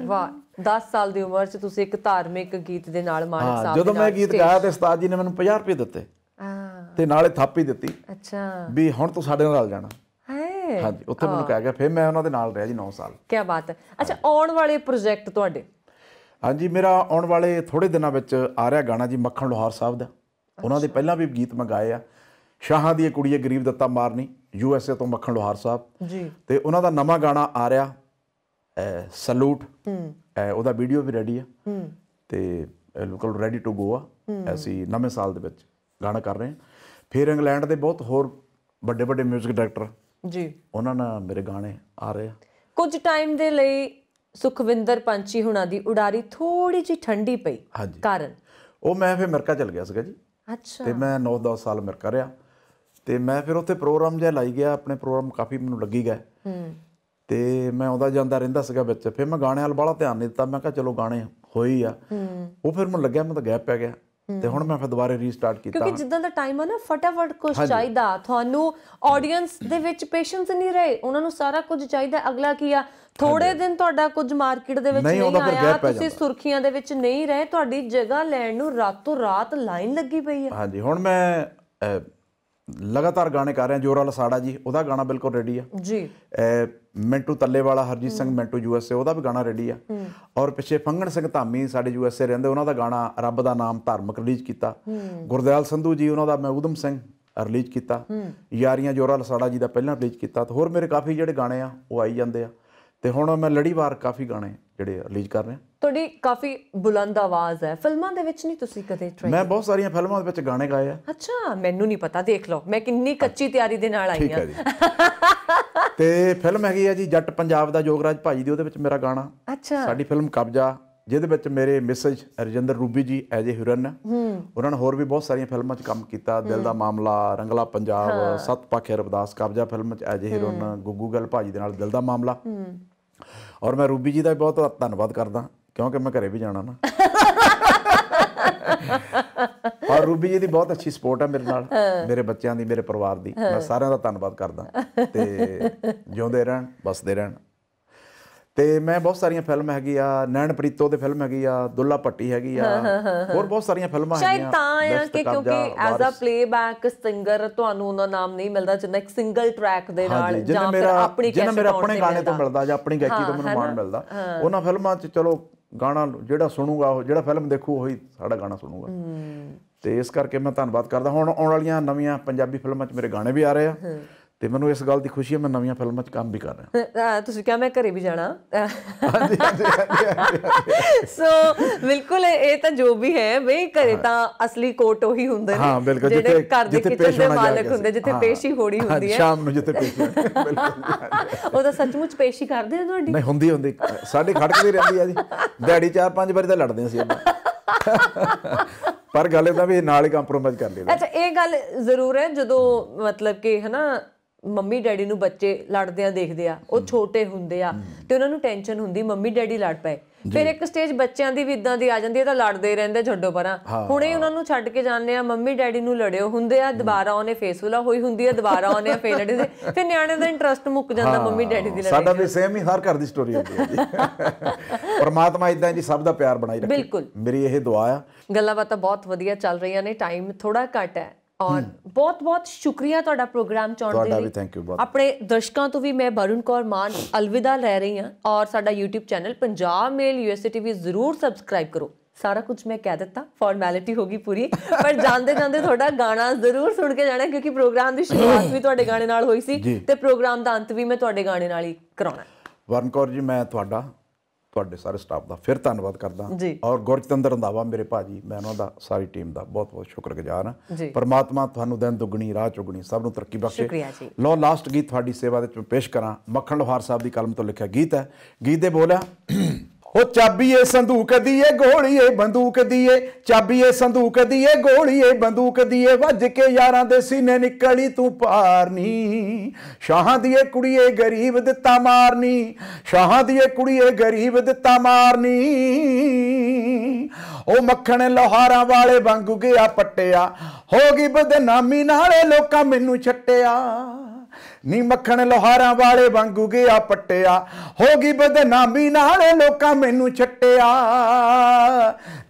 Speaker 2: ਵਾਹ 10 ਸਾਲ ਦੀ ਉਮਰ 'ਚ ਤੁਸੀਂ ਇੱਕ ਧਾਰਮਿਕ ਗੀਤ ਦੇ ਨਾਲ ਮਾਨਕ ਹਾਂ ਜਦੋਂ ਮੈਂ ਗੀਤ ਗਾਇਆ ਤੇ
Speaker 1: ਉਸਤਾਦ ਜੀ ਨੇ ਮੈਨੂੰ 50 ਰੁਪਏ ਦਿੱਤੇ ਤੇ ਨਾਲੇ ਥਾਪੀ ਦਿੱਤੀ ਅੱਛਾ ਵੀ ਹੁਣ ਤੂੰ ਸਾਡੇ ਨਾਲ ਜਾਣਾ
Speaker 2: ਹਾਂਜੀ ਉੱਥੇ ਮੈਨੂੰ ਕਹਿ
Speaker 1: ਗਿਆ ਫਿਰ ਮੈਂ ਉਹਨਾਂ ਦੇ ਨਾਲ ਰਿਹਾ ਜੀ 9 ਸਾਲ
Speaker 2: ਕੀ ਬਾਤ ਹੈ ਅੱਛਾ ਆਉਣ ਵਾਲੇ ਪ੍ਰੋਜੈਕਟ ਤੁਹਾਡੇ
Speaker 1: ਹਾਂਜੀ ਮੇਰਾ ਆਉਣ ਵਾਲੇ ਥੋੜੇ ਦਿਨਾਂ ਵਿੱਚ ਆ ਰਿਹਾ ਗਾਣਾ ਜੀ ਮੱਖਣ ਲੋਹਾਰ ਸਾਹਿਬ ਦਾ ਉਹਨਾਂ ਦੇ ਪਹਿਲਾਂ ਵੀ ਗੀਤ ਮੈਂ ਗਾਏ ਆ ਸ਼ਾਹਾਂ ਦੀ ਕੁੜੀ ਗਰੀਬ ਦਿੱਤਾ ਮਾਰਨੀ ਯੂ ਐਸ ਏ ਤੋਂ ਮੱਖਣ ਲੋਹਾਰ ਸਾਹਿਬ ਜੀ ਤੇ ਉਹਨਾਂ ਦਾ ਨਵਾਂ ਗਾਣਾ ਆ ਰਿਹਾ ਸਲੂਟ ਹੂੰ ਉਹਦਾ ਵੀਡੀਓ ਵੀ ਰੈਡੀ ਆ ਤੇ ਬਿਲਕੁਲ ਰੈਡੀ ਟੂ ਗੋ ਆ ਅਸੀਂ ਨਵੇਂ ਸਾਲ ਦੇ ਵਿੱਚ ਗਾਣਾ ਕਰ ਰਹੇ ਹਾਂ ਫਿਰ ਇੰਗਲੈਂਡ ਦੇ ਬਹੁਤ ਹੋਰ ਵੱਡੇ ਵੱਡੇ 뮤직 ਡਾਇਰੈਕਟਰ ਜੀ ਉਹਨਾਂ ਨਾਲ ਮੇਰੇ ਗਾਣੇ ਆ ਰਹੇ ਆ
Speaker 2: ਕੁਝ ਟਾਈਮ ਦੇ ਲਈ ਸੁਖਵਿੰਦਰ ਪੰਚੀ ਹੁਣਾਂ ਦੀ ਉਡਾਰੀ ਥੋੜੀ ਜੀ ਠੰਡੀ ਪਈ
Speaker 1: ਹਾਂਜੀ ਕਾਰਨ ਉਹ ਮੈਂ ਫਿਰ ਅਮਰੀਕਾ ਚਲ ਗਿਆ ਸੀਗਾ ਜੀ ਅੱਛਾ ਤੇ ਮੈਂ 9-10 ਸਾਲ ਅਮਰੀਕਾ ਰਿਆ ਤੇ ਮੈਂ ਫਿਰ ਉੱਥੇ ਪ੍ਰੋਗਰਾਮ ਜਿਹਾ ਲਾਈ ਗਿਆ ਆਪਣੇ ਪ੍ਰੋਗਰਾਮ ਕਾਫੀ ਮੈਨੂੰ ਲੱਗੀ ਗਏ ਹੂੰ ਤੇ ਮੈਂ ਆਉਂਦਾ ਜਾਂਦਾ ਰਹਿੰਦਾ ਸੀਗਾ ਵਿੱਚ ਫਿਰ ਮੈਂ ਗਾਣਿਆਂ ਵਾਲ ਬਾਲਾ ਧਿਆਨ ਨਹੀਂ ਦਿੱਤਾ ਮੈਂ ਕਿਹਾ ਚਲੋ ਗਾਣੇ ਹੋਈ ਆ ਉਹ ਫਿਰ ਮੈਨੂੰ ਲੱਗਿਆ ਮੈਂ ਤਾਂ ਗੈਪ ਪੈ ਗਿਆ ਤੇ ਹੁਣ ਮੈਂ ਫਿਰ ਦੁਬਾਰੇ ਰੀਸਟਾਰਟ ਕੀਤਾ ਕਿਉਂਕਿ ਜਿੱਦਾਂ
Speaker 2: ਦਾ ਟਾਈਮ ਆ ਨਾ ਫਟਾਫਟ ਕੁਝ ਚਾਹੀਦਾ ਤੁਹਾਨੂੰ ਆਡੀਅנס ਦੇ ਵਿੱਚ ਪੇਸ਼ੈਂਸ ਨਹੀਂ ਰਹੇ ਉਹਨਾਂ ਨੂੰ ਸਾਰਾ ਕੁਝ ਚਾਹੀਦਾ ਅਗਲਾ ਕੀ ਆ ਥੋੜੇ ਦਿਨ ਤੁਹਾਡਾ ਕੁਝ ਮਾਰਕੀਟ ਦੇ ਵਿੱਚ ਨਹੀਂ ਆਇਆ ਤੁਸੀਂ ਸੁਰਖੀਆਂ ਦੇ ਵਿੱਚ ਨਹੀਂ ਰਹੇ ਤੁਹਾਡੀ ਜਗ੍ਹਾ ਲੈਣ ਨੂੰ ਰਾਤੋਂ ਰਾਤ ਲਾਈਨ ਲੱਗੀ ਪਈ ਆ
Speaker 1: ਹਾਂਜੀ ਹੁਣ ਮੈਂ ਲਗਾਤਾਰ ਗਾਣੇ ਕਰ ਰਹੇ ਆ ਜੋਰਾ ਲਸਾੜਾ ਜੀ ਉਹਦਾ ਗਾਣਾ ਬਿਲਕੁਲ ਰੈਡੀ ਆ ਜੀ ਮਿੰਟੂ ਤੱਲੇ ਵਾਲਾ ਹਰਜੀਤ ਸਿੰਘ ਮਿੰਟੂ ਏ ਉਹਦਾ ਵੀ ਗਾਣਾ ਰੈਡੀ ਆ ਔਰ ਪਿੱਛੇ ਫੰਗਣ ਸਿੰਘ ਧਾਮੀ ਸਾਡੇ ਯੂ ਐਸ ਏ ਰਹਿੰਦੇ ਉਹਨਾਂ ਦਾ ਗਾਣਾ ਰੱਬ ਦਾ ਨਾਮ ਧਾਰਮਿਕ ਰਿਲੀਜ਼ ਕੀਤਾ ਗੁਰਦੇਵਾਲ ਸੰਧੂ ਜੀ ਉਹਨਾਂ ਦਾ ਮੈਂ ਉਦਮ ਸਿੰਘ ਰਿਲੀਜ਼ ਕੀਤਾ ਯਾਰੀਆਂ ਜੋਰਾ ਲਸਾੜਾ ਜੀ ਦਾ ਪਹਿਲਾਂ ਰਿਲੀਜ਼ ਕੀਤਾ ਤੇ ਹੋਰ ਮੇਰੇ ਕਾਫੀ ਜਿਹੜੇ ਗਾਣੇ ਆ ਉਹ ਆਈ ਜਾਂਦੇ ਆ ਤੇ ਹੁਣ ਮੈਂ ਲੜੀਵਾਰ ਕਾਫੀ ਗਾਣੇ ਜਿਹੜੇ ਰਿਲੀਜ਼ ਕਰ ਰਿਹਾ
Speaker 2: ਤੁਹਾਡੀ ਕਾਫੀ ਬੁਲੰਦ ਆਵਾਜ਼ ਹੈ ਫਿਲਮਾਂ ਦੇ ਵਿੱਚ ਨਹੀਂ ਤੁਸੀਂ ਕਦੇ ਟਰਾਈ ਮੈਂ
Speaker 1: ਬਹੁਤ ਸਾਰੀਆਂ ਫਿਲਮਾਂ ਦੇ ਵਿੱਚ ਗਾਣੇ ਗਾਏ ਆ
Speaker 2: ਅੱਛਾ ਮੈਨੂੰ ਨਹੀਂ ਪਤਾ ਦੇਖ ਲਓ ਮੈਂ ਕਿੰਨੀ ਕੱਚੀ ਤਿਆਰੀ ਦੇ ਨਾਲ ਆਈ ਆ
Speaker 1: ਤੇ ਫਿਲਮ ਹੈਗੀ ਆ ਜੀ ਜੱਟ ਪੰਜਾਬ ਦਾ ਜੋਗਰਾਜ ਭਾਜੀ ਦੀ ਉਹਦੇ ਵਿੱਚ ਮੇਰਾ ਗਾਣਾ ਅੱਛਾ ਸਾਡੀ ਫਿਲਮ ਕਬਜ਼ਾ ਜਿਹਦੇ ਵਿੱਚ ਮੇਰੇ Mrs Rajinder Ruby ji as a heroine ਉਹਨਾਂ ਨੇ ਹੋਰ ਵੀ ਬਹੁਤ ਸਾਰੀਆਂ ਫਿਲਮਾਂ 'ਚ ਕੰਮ ਕੀਤਾ ਦਿਲ ਦਾ ਮਾਮਲਾ ਰੰਗਲਾ ਪੰਜਾਬ ਸਤਪਾਖੇ ਰਵਦਾਸ ਕਬਜ਼ਾ ਫਿਲਮ 'ਚ ਐਜ ਅ ਹੀਰੋਨ ਗੁੱਗੂ ਗੱਲ ਭਾਜੀ ਦੇ ਨਾਲ ਦਿਲ ਦਾ ਮਾਮਲਾ ਔਰ ਮੈਂ ਰੂਬੀ ਜੀ ਦਾ ਬਹੁਤ ਧੰਨਵਾਦ ਕਰਦਾ ਕਿਉਂਕਿ ਮੈਂ ਘਰੇ ਵੀ ਜਾਣਾ ਨਾ ਔਰ ਰੂਬੀ ਜੀ ਦੀ ਬਹੁਤ ਅੱਛੀ ਸਪੋਰਟ ਹੈ ਮੇਰੇ ਨਾਲ ਮੇਰੇ ਬੱਚਿਆਂ ਦੀ ਮੇਰੇ ਪਰਿਵਾਰ ਦੀ ਮੈਂ ਸਾਰਿਆਂ ਦਾ ਧੰਨਵਾਦ ਕਰਦਾ ਤੇ ਜਿਉਂਦੇ ਰਹਿਣ ਬਸਦੇ ਰਹਿਣ ਤੇ ਮੈਂ ਬਹੁਤ ਸਾਰੀਆਂ ਫਿਲਮ ਹੈਗੀ ਆ ਨੈਣ ਪ੍ਰੀਤੋ ਦੇ ਫਿਲਮ ਹੈਗੀ ਆ ਦੁੱਲਾ ਪੱਟੀ ਹੈਗੀ ਆ ਹੋਰ ਬਹੁਤ ਸਾਰੀਆਂ ਫਿਲਮਾਂ ਹੈਗੀਆਂ ਸ਼ਾਇਦ ਤਾਂ ਆ ਕਿ ਕਿਉਂਕਿ ਐਜ਼ ਅ
Speaker 2: ਪਲੇਬੈਕ ਸਿੰਗਰ ਤੁਹਾਨੂੰ ਉਹਨਾਂ ਨਾਮ ਨਹੀਂ ਮਿਲਦਾ ਜਿੰਨਾ ਇੱਕ ਸਿੰਗਲ ਟਰੈਕ ਦੇ ਨਾਲ ਜਾਂ ਫਿਰ ਆਪਣੀ ਜਿੰਨਾ ਮੇਰੇ ਆਪਣੇ
Speaker 1: ਗਾਣੇ ਤੋਂ ਮਿਲਦਾ ਜਾਂ ਆਪਣੀ ਗਾਇਕੀ ਤੋਂ ਮੈਨੂੰ ਮਾਣ ਮਿਲਦਾ ਉਹਨਾਂ ਫਿਲਮਾਂ 'ਚ ਚਲੋ ਗਾਣਾ ਜਿਹੜਾ ਸੁਣੂਗਾ ਉਹ ਜਿਹੜਾ ਫਿਲਮ ਦੇਖੂ ਉਹੀ ਸਾਡਾ ਗਾਣਾ ਸੁਣੂਗਾ ਤੇ ਇਸ ਕਰਕੇ ਮੈਂ ਧੰਨਵਾਦ ਕਰਦਾ ਹੁਣ ਆਉਣ ਵਾਲੀਆਂ ਨਵੀਆਂ ਪੰਜਾਬੀ ਫਿਲਮਾਂ 'ਚ ਮੇਰੇ ਗਾਣੇ ਵੀ ਆ ਰਹੇ ਆ ਤੇ ਮੈਨੂੰ ਇਸ ਗੱਲ ਦੀ ਖੁਸ਼ੀ ਹੈ ਮੈਂ ਨਵੀਆਂ ਫਿਲਮਾਂ 'ਚ ਕੰਮ ਵੀ ਕਰ
Speaker 3: ਰਿਹਾ
Speaker 2: [laughs] ਹਾਂ ਤੁਸੀਂ ਕਿਹਾ ਮੈਂ ਘਰੇ ਵੀ ਜਾਣਾ ਹਾਂਜੀ ਸੋ [laughs] ਬਿਲਕੁਲ ਇਹ ਤਾਂ ਜੋ ਵੀ ਹੈ ਵੇ ਘਰੇ ਤਾਂ ਅਸਲੀ ਕੋਟ ਉਹੀ ਹੁੰਦੇ ਨੇ ਜਿੱਥੇ ਘਰ ਦੇ ਕਿਚਨ ਦੇ ਮਾਲਕ ਹੁੰਦੇ ਜਿੱਥੇ ਪੇਸ਼ੀ ਹੋੜੀ ਹੁੰਦੀ ਹੈ ਸ਼ਾਮ ਨੂੰ ਜਿੱਥੇ ਪੇਸ਼ੀ [laughs] ਉਹ ਤਾਂ ਸੱਚਮੁੱਚ ਪੇਸ਼ੀ ਕਰਦੇ ਆ ਤੁਹਾਡੀ ਨਹੀਂ
Speaker 1: ਹੁੰਦੀ ਹੁੰਦੀ ਸਾਡੇ ਖੜਕਦੀ ਰਹਿੰਦੀ ਆ ਜੀ ਡੈਡੀ ਚਾਰ ਪੰਜ ਵਾਰੀ ਤਾਂ ਲੜਦੇ ਸੀ ਆਪਾਂ ਪਰ ਗੱਲ ਇਹਦਾ ਵੀ ਨਾਲ ਹੀ ਕੰਪਰੋਮਾਈਜ਼ ਕਰ ਲਿਆ
Speaker 2: ਅੱਛਾ ਇਹ ਗੱਲ ਜ਼ਰੂਰ ਹੈ ਜਦੋਂ ਮਤਲਬ ਕਿ ਹਨਾ ਮੰਮੀ ਡੈਡੀ ਨੂੰ ਬੱਚੇ ਲੜਦੇ ਆ ਦੇਖਦੇ ਆ ਉਹ ਛੋਟੇ ਹੁੰਦੇ ਆ ਤੇ ਉਹਨਾਂ ਨੂੰ ਟੈਨਸ਼ਨ ਹੁੰਦੀ ਮੰਮੀ ਡੈਡੀ ਲੜ ਪਏ ਫਿਰ ਇੱਕ ਸਟੇਜ ਬੱਚਿਆਂ ਦੀ ਵੀ ਇਦਾਂ ਦੀ ਆ ਜਾਂਦੀ ਹੈ ਤਾਂ ਲੜਦੇ ਰਹਿੰਦੇ ਛੱਡੋ ਪਰਾਂ ਹੁਣੇ ਉਹਨਾਂ ਨੂੰ ਛੱਡ ਕੇ ਜਾਂਦੇ ਆ ਮੰਮੀ ਡੈਡੀ ਨੂੰ ਲੜਿਓ ਹੁੰਦੇ ਆ ਦੁਬਾਰਾ ਉਹਨੇ ਫੇਸਬੁਲਾ ਹੋਈ ਹੁੰਦੀ ਆ ਦੁਬਾਰਾ ਉਹਨੇ ਫੇਰ ਲੜੇ ਦੇ ਫਿਰ ਨਿਆਣੇ ਦਾ ਇੰਟਰਸਟ ਮੁੱਕ ਜਾਂਦਾ ਮੰਮੀ ਡੈਡੀ ਦੀ ਲੜਾਈ ਸਾਡਾ ਵੀ
Speaker 1: ਸੇਮ ਹੀ ਹਰ ਘਰ ਦੀ ਸਟੋਰੀ ਹੁੰਦੀ ਹੈ ਪਰਮਾਤਮਾ ਇਦਾਂ ਜੀ ਸਭ ਦਾ ਪਿਆਰ ਬਣਾਈ ਰੱਖੇ ਬਿਲਕੁਲ ਮੇਰੀ ਇਹ ਦੁਆ ਆ
Speaker 2: ਗੱਲਾਂ ਬਾਤਾਂ ਬਹੁਤ ਵਧੀਆ ਚੱਲ ਰਹੀਆਂ ਨੇ ਟਾਈਮ ਥੋੜਾ ਘਟ ਹੈ ਔਰ ਬਹੁਤ-ਬਹੁਤ ਸ਼ੁਕਰੀਆ ਤੁਹਾਡਾ ਪ੍ਰੋਗਰਾਮ ਚੁਣਨ ਦੇ ਲਈ ਤੁਹਾਡਾ ਵੀ ਥੈਂਕ ਯੂ ਬਹੁਤ ਆਪਣੇ ਦਰਸ਼ਕਾਂ ਤੋਂ ਵੀ ਮੈਂ ਬਰੁਨ ਕੌਰ ਮਾਨ ਅਲਵਿਦਾ ਲੈ ਰਹੀ ਹਾਂ ਔਰ ਸਾਡਾ YouTube channel Punjab mail USA TV ਜ਼ਰੂਰ ਸਬਸਕ੍ਰਾਈਬ ਕਰੋ ਸਾਰਾ ਕੁਝ ਮੈਂ ਕਹਿ ਦਿੱਤਾ ਫਾਰਮੈਲਿਟੀ ਹੋ ਗਈ ਪੂਰੀ ਪਰ ਜਾਂਦੇ ਜਾਂਦੇ ਤੁਹਾਡਾ ਗਾਣਾ ਜ਼ਰੂਰ ਸੁਣ ਕੇ ਜਾਣਾ ਕਿਉਂਕਿ ਪ੍ਰੋਗਰਾਮ ਦੀ ਸ਼ੁਰੂਆਤ ਵੀ ਤੁਹਾਡੇ ਗਾਣੇ ਨਾਲ ਹੋਈ ਸੀ ਤੇ ਪ੍ਰੋਗਰਾਮ ਦਾ ਅੰਤ ਵੀ ਮੈਂ ਤੁਹਾਡੇ ਗਾਣੇ ਨਾਲ ਹੀ ਕਰਾਉਣਾ
Speaker 1: ਵਰਨ ਕੌਰ ਜੀ ਮੈਂ ਤੁਹਾਡਾ ਤੁਹਾਡੇ ਸਾਰੇ ਸਟਾਫ ਦਾ ਫਿਰ ਧੰਨਵਾਦ ਕਰਦਾ ਔਰ ਗੁਰਚਤੰਦਰ ਰੰਦਾਵਾ ਮੇਰੇ ਭਾਜੀ ਮੈਂ ਉਹਨਾਂ ਦਾ ਸਾਰੀ ਟੀਮ ਦਾ ਬਹੁਤ ਬਹੁਤ ਸ਼ੁਕਰਗੁਜ਼ਾਰ ਹਾਂ ਪਰਮਾਤਮਾ ਤੁਹਾਨੂੰ ਦਿਨ ਦੁੱਗਣੀ ਰਾਹ ਚੁਗਣੀ ਸਭ ਨੂੰ ਤਰੱਕੀ ਬਖਸ਼ੇ ਲੋ ਲਾਸਟ ਗੀਤ ਤੁਹਾਡੀ ਸੇਵਾ ਦੇ ਵਿੱਚ ਪੇਸ਼ ਕਰਾਂ ਮੱਖਣ ਲੋਹਾਰ ਸਾਹਿਬ ਦੀ ਕਲਮ ਤੋਂ ਲਿਖਿਆ ਗੀਤ ਹੈ ਗੀਤ ਦੇ ਬੋਲ ਆ ਉਹ ਚਾਬੀ ਏ ਸੰਦੂਕ ਦੀ ਏ ਗੋਲੀ ਏ ਬੰਦੂਕ ਦੀ ਏ ਚਾਬੀ ਏ ਸੰਦੂਕ ਦੀ ਏ ਗੋਲੀ ਏ ਬੰਦੂਕ ਦੀ ਏ ਵੱਜ ਕੇ ਯਾਰਾਂ ਦੇ ਸੀਨੇ ਨਿਕਲੀ ਤੂੰ ਪਾਰਨੀ ਸ਼ਾਹਾਂ ਦੀ ਏ ਕੁੜੀ ਏ ਗਰੀਬ ਦਿੱਤਾ ਮਾਰਨੀ ਸ਼ਾਹਾਂ ਦੀ ਏ ਕੁੜੀ ਏ ਗਰੀਬ ਦਿੱਤਾ ਮਾਰਨੀ ਉਹ ਮੱਖਣ ਲੋਹਾਰਾਂ ਵਾਲੇ ਵਾਂਗੂ ਗਿਆ ਪੱਟਿਆ ਹੋ ਗਈ ਬਦਨਾਮੀ ਨਾਲੇ ਲੋਕਾਂ ਮੈਨੂੰ ਛੱਟਿਆ ਨੀ ਮੱਖਣ ਲੋਹਾਰਾਂ ਵਾਲੇ ਵਾਂਗੂ ਗਿਆ ਪੱਟਿਆ ਹੋ ਗਈ ਬਦਨਾਮੀ ਨਾਲ ਲੋਕਾਂ ਮੈਨੂੰ ਛੱਟਿਆ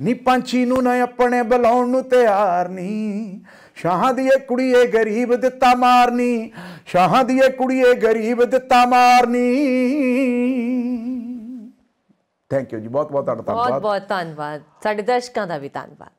Speaker 1: ਨੀ ਪੰਛੀ ਨੂੰ ਨਾ ਆਪਣੇ ਬੁਲਾਉਣ ਨੂੰ ਤਿਆਰ ਨਹੀਂ ਸ਼ਾਹਾਂ ਦੀ ਇਹ ਕੁੜੀਏ ਗਰੀਬ ਦਿੱਤਾ ਮਾਰਨੀ ਸ਼ਾਹਾਂ ਦੀ ਇਹ ਕੁੜੀਏ ਗਰੀਬ ਦਿੱਤਾ ਮਾਰਨੀ ਥੈਂਕ ਯੂ ਜੀ ਬਹੁਤ ਬਹੁਤ ਧੰਨਵਾਦ ਬਹੁਤ
Speaker 2: ਬਹੁਤ ਧੰਨਵਾਦ ਸਾਡੇ ਦਰਸ਼ਕਾਂ ਦਾ ਵੀ ਧੰਨਵਾਦ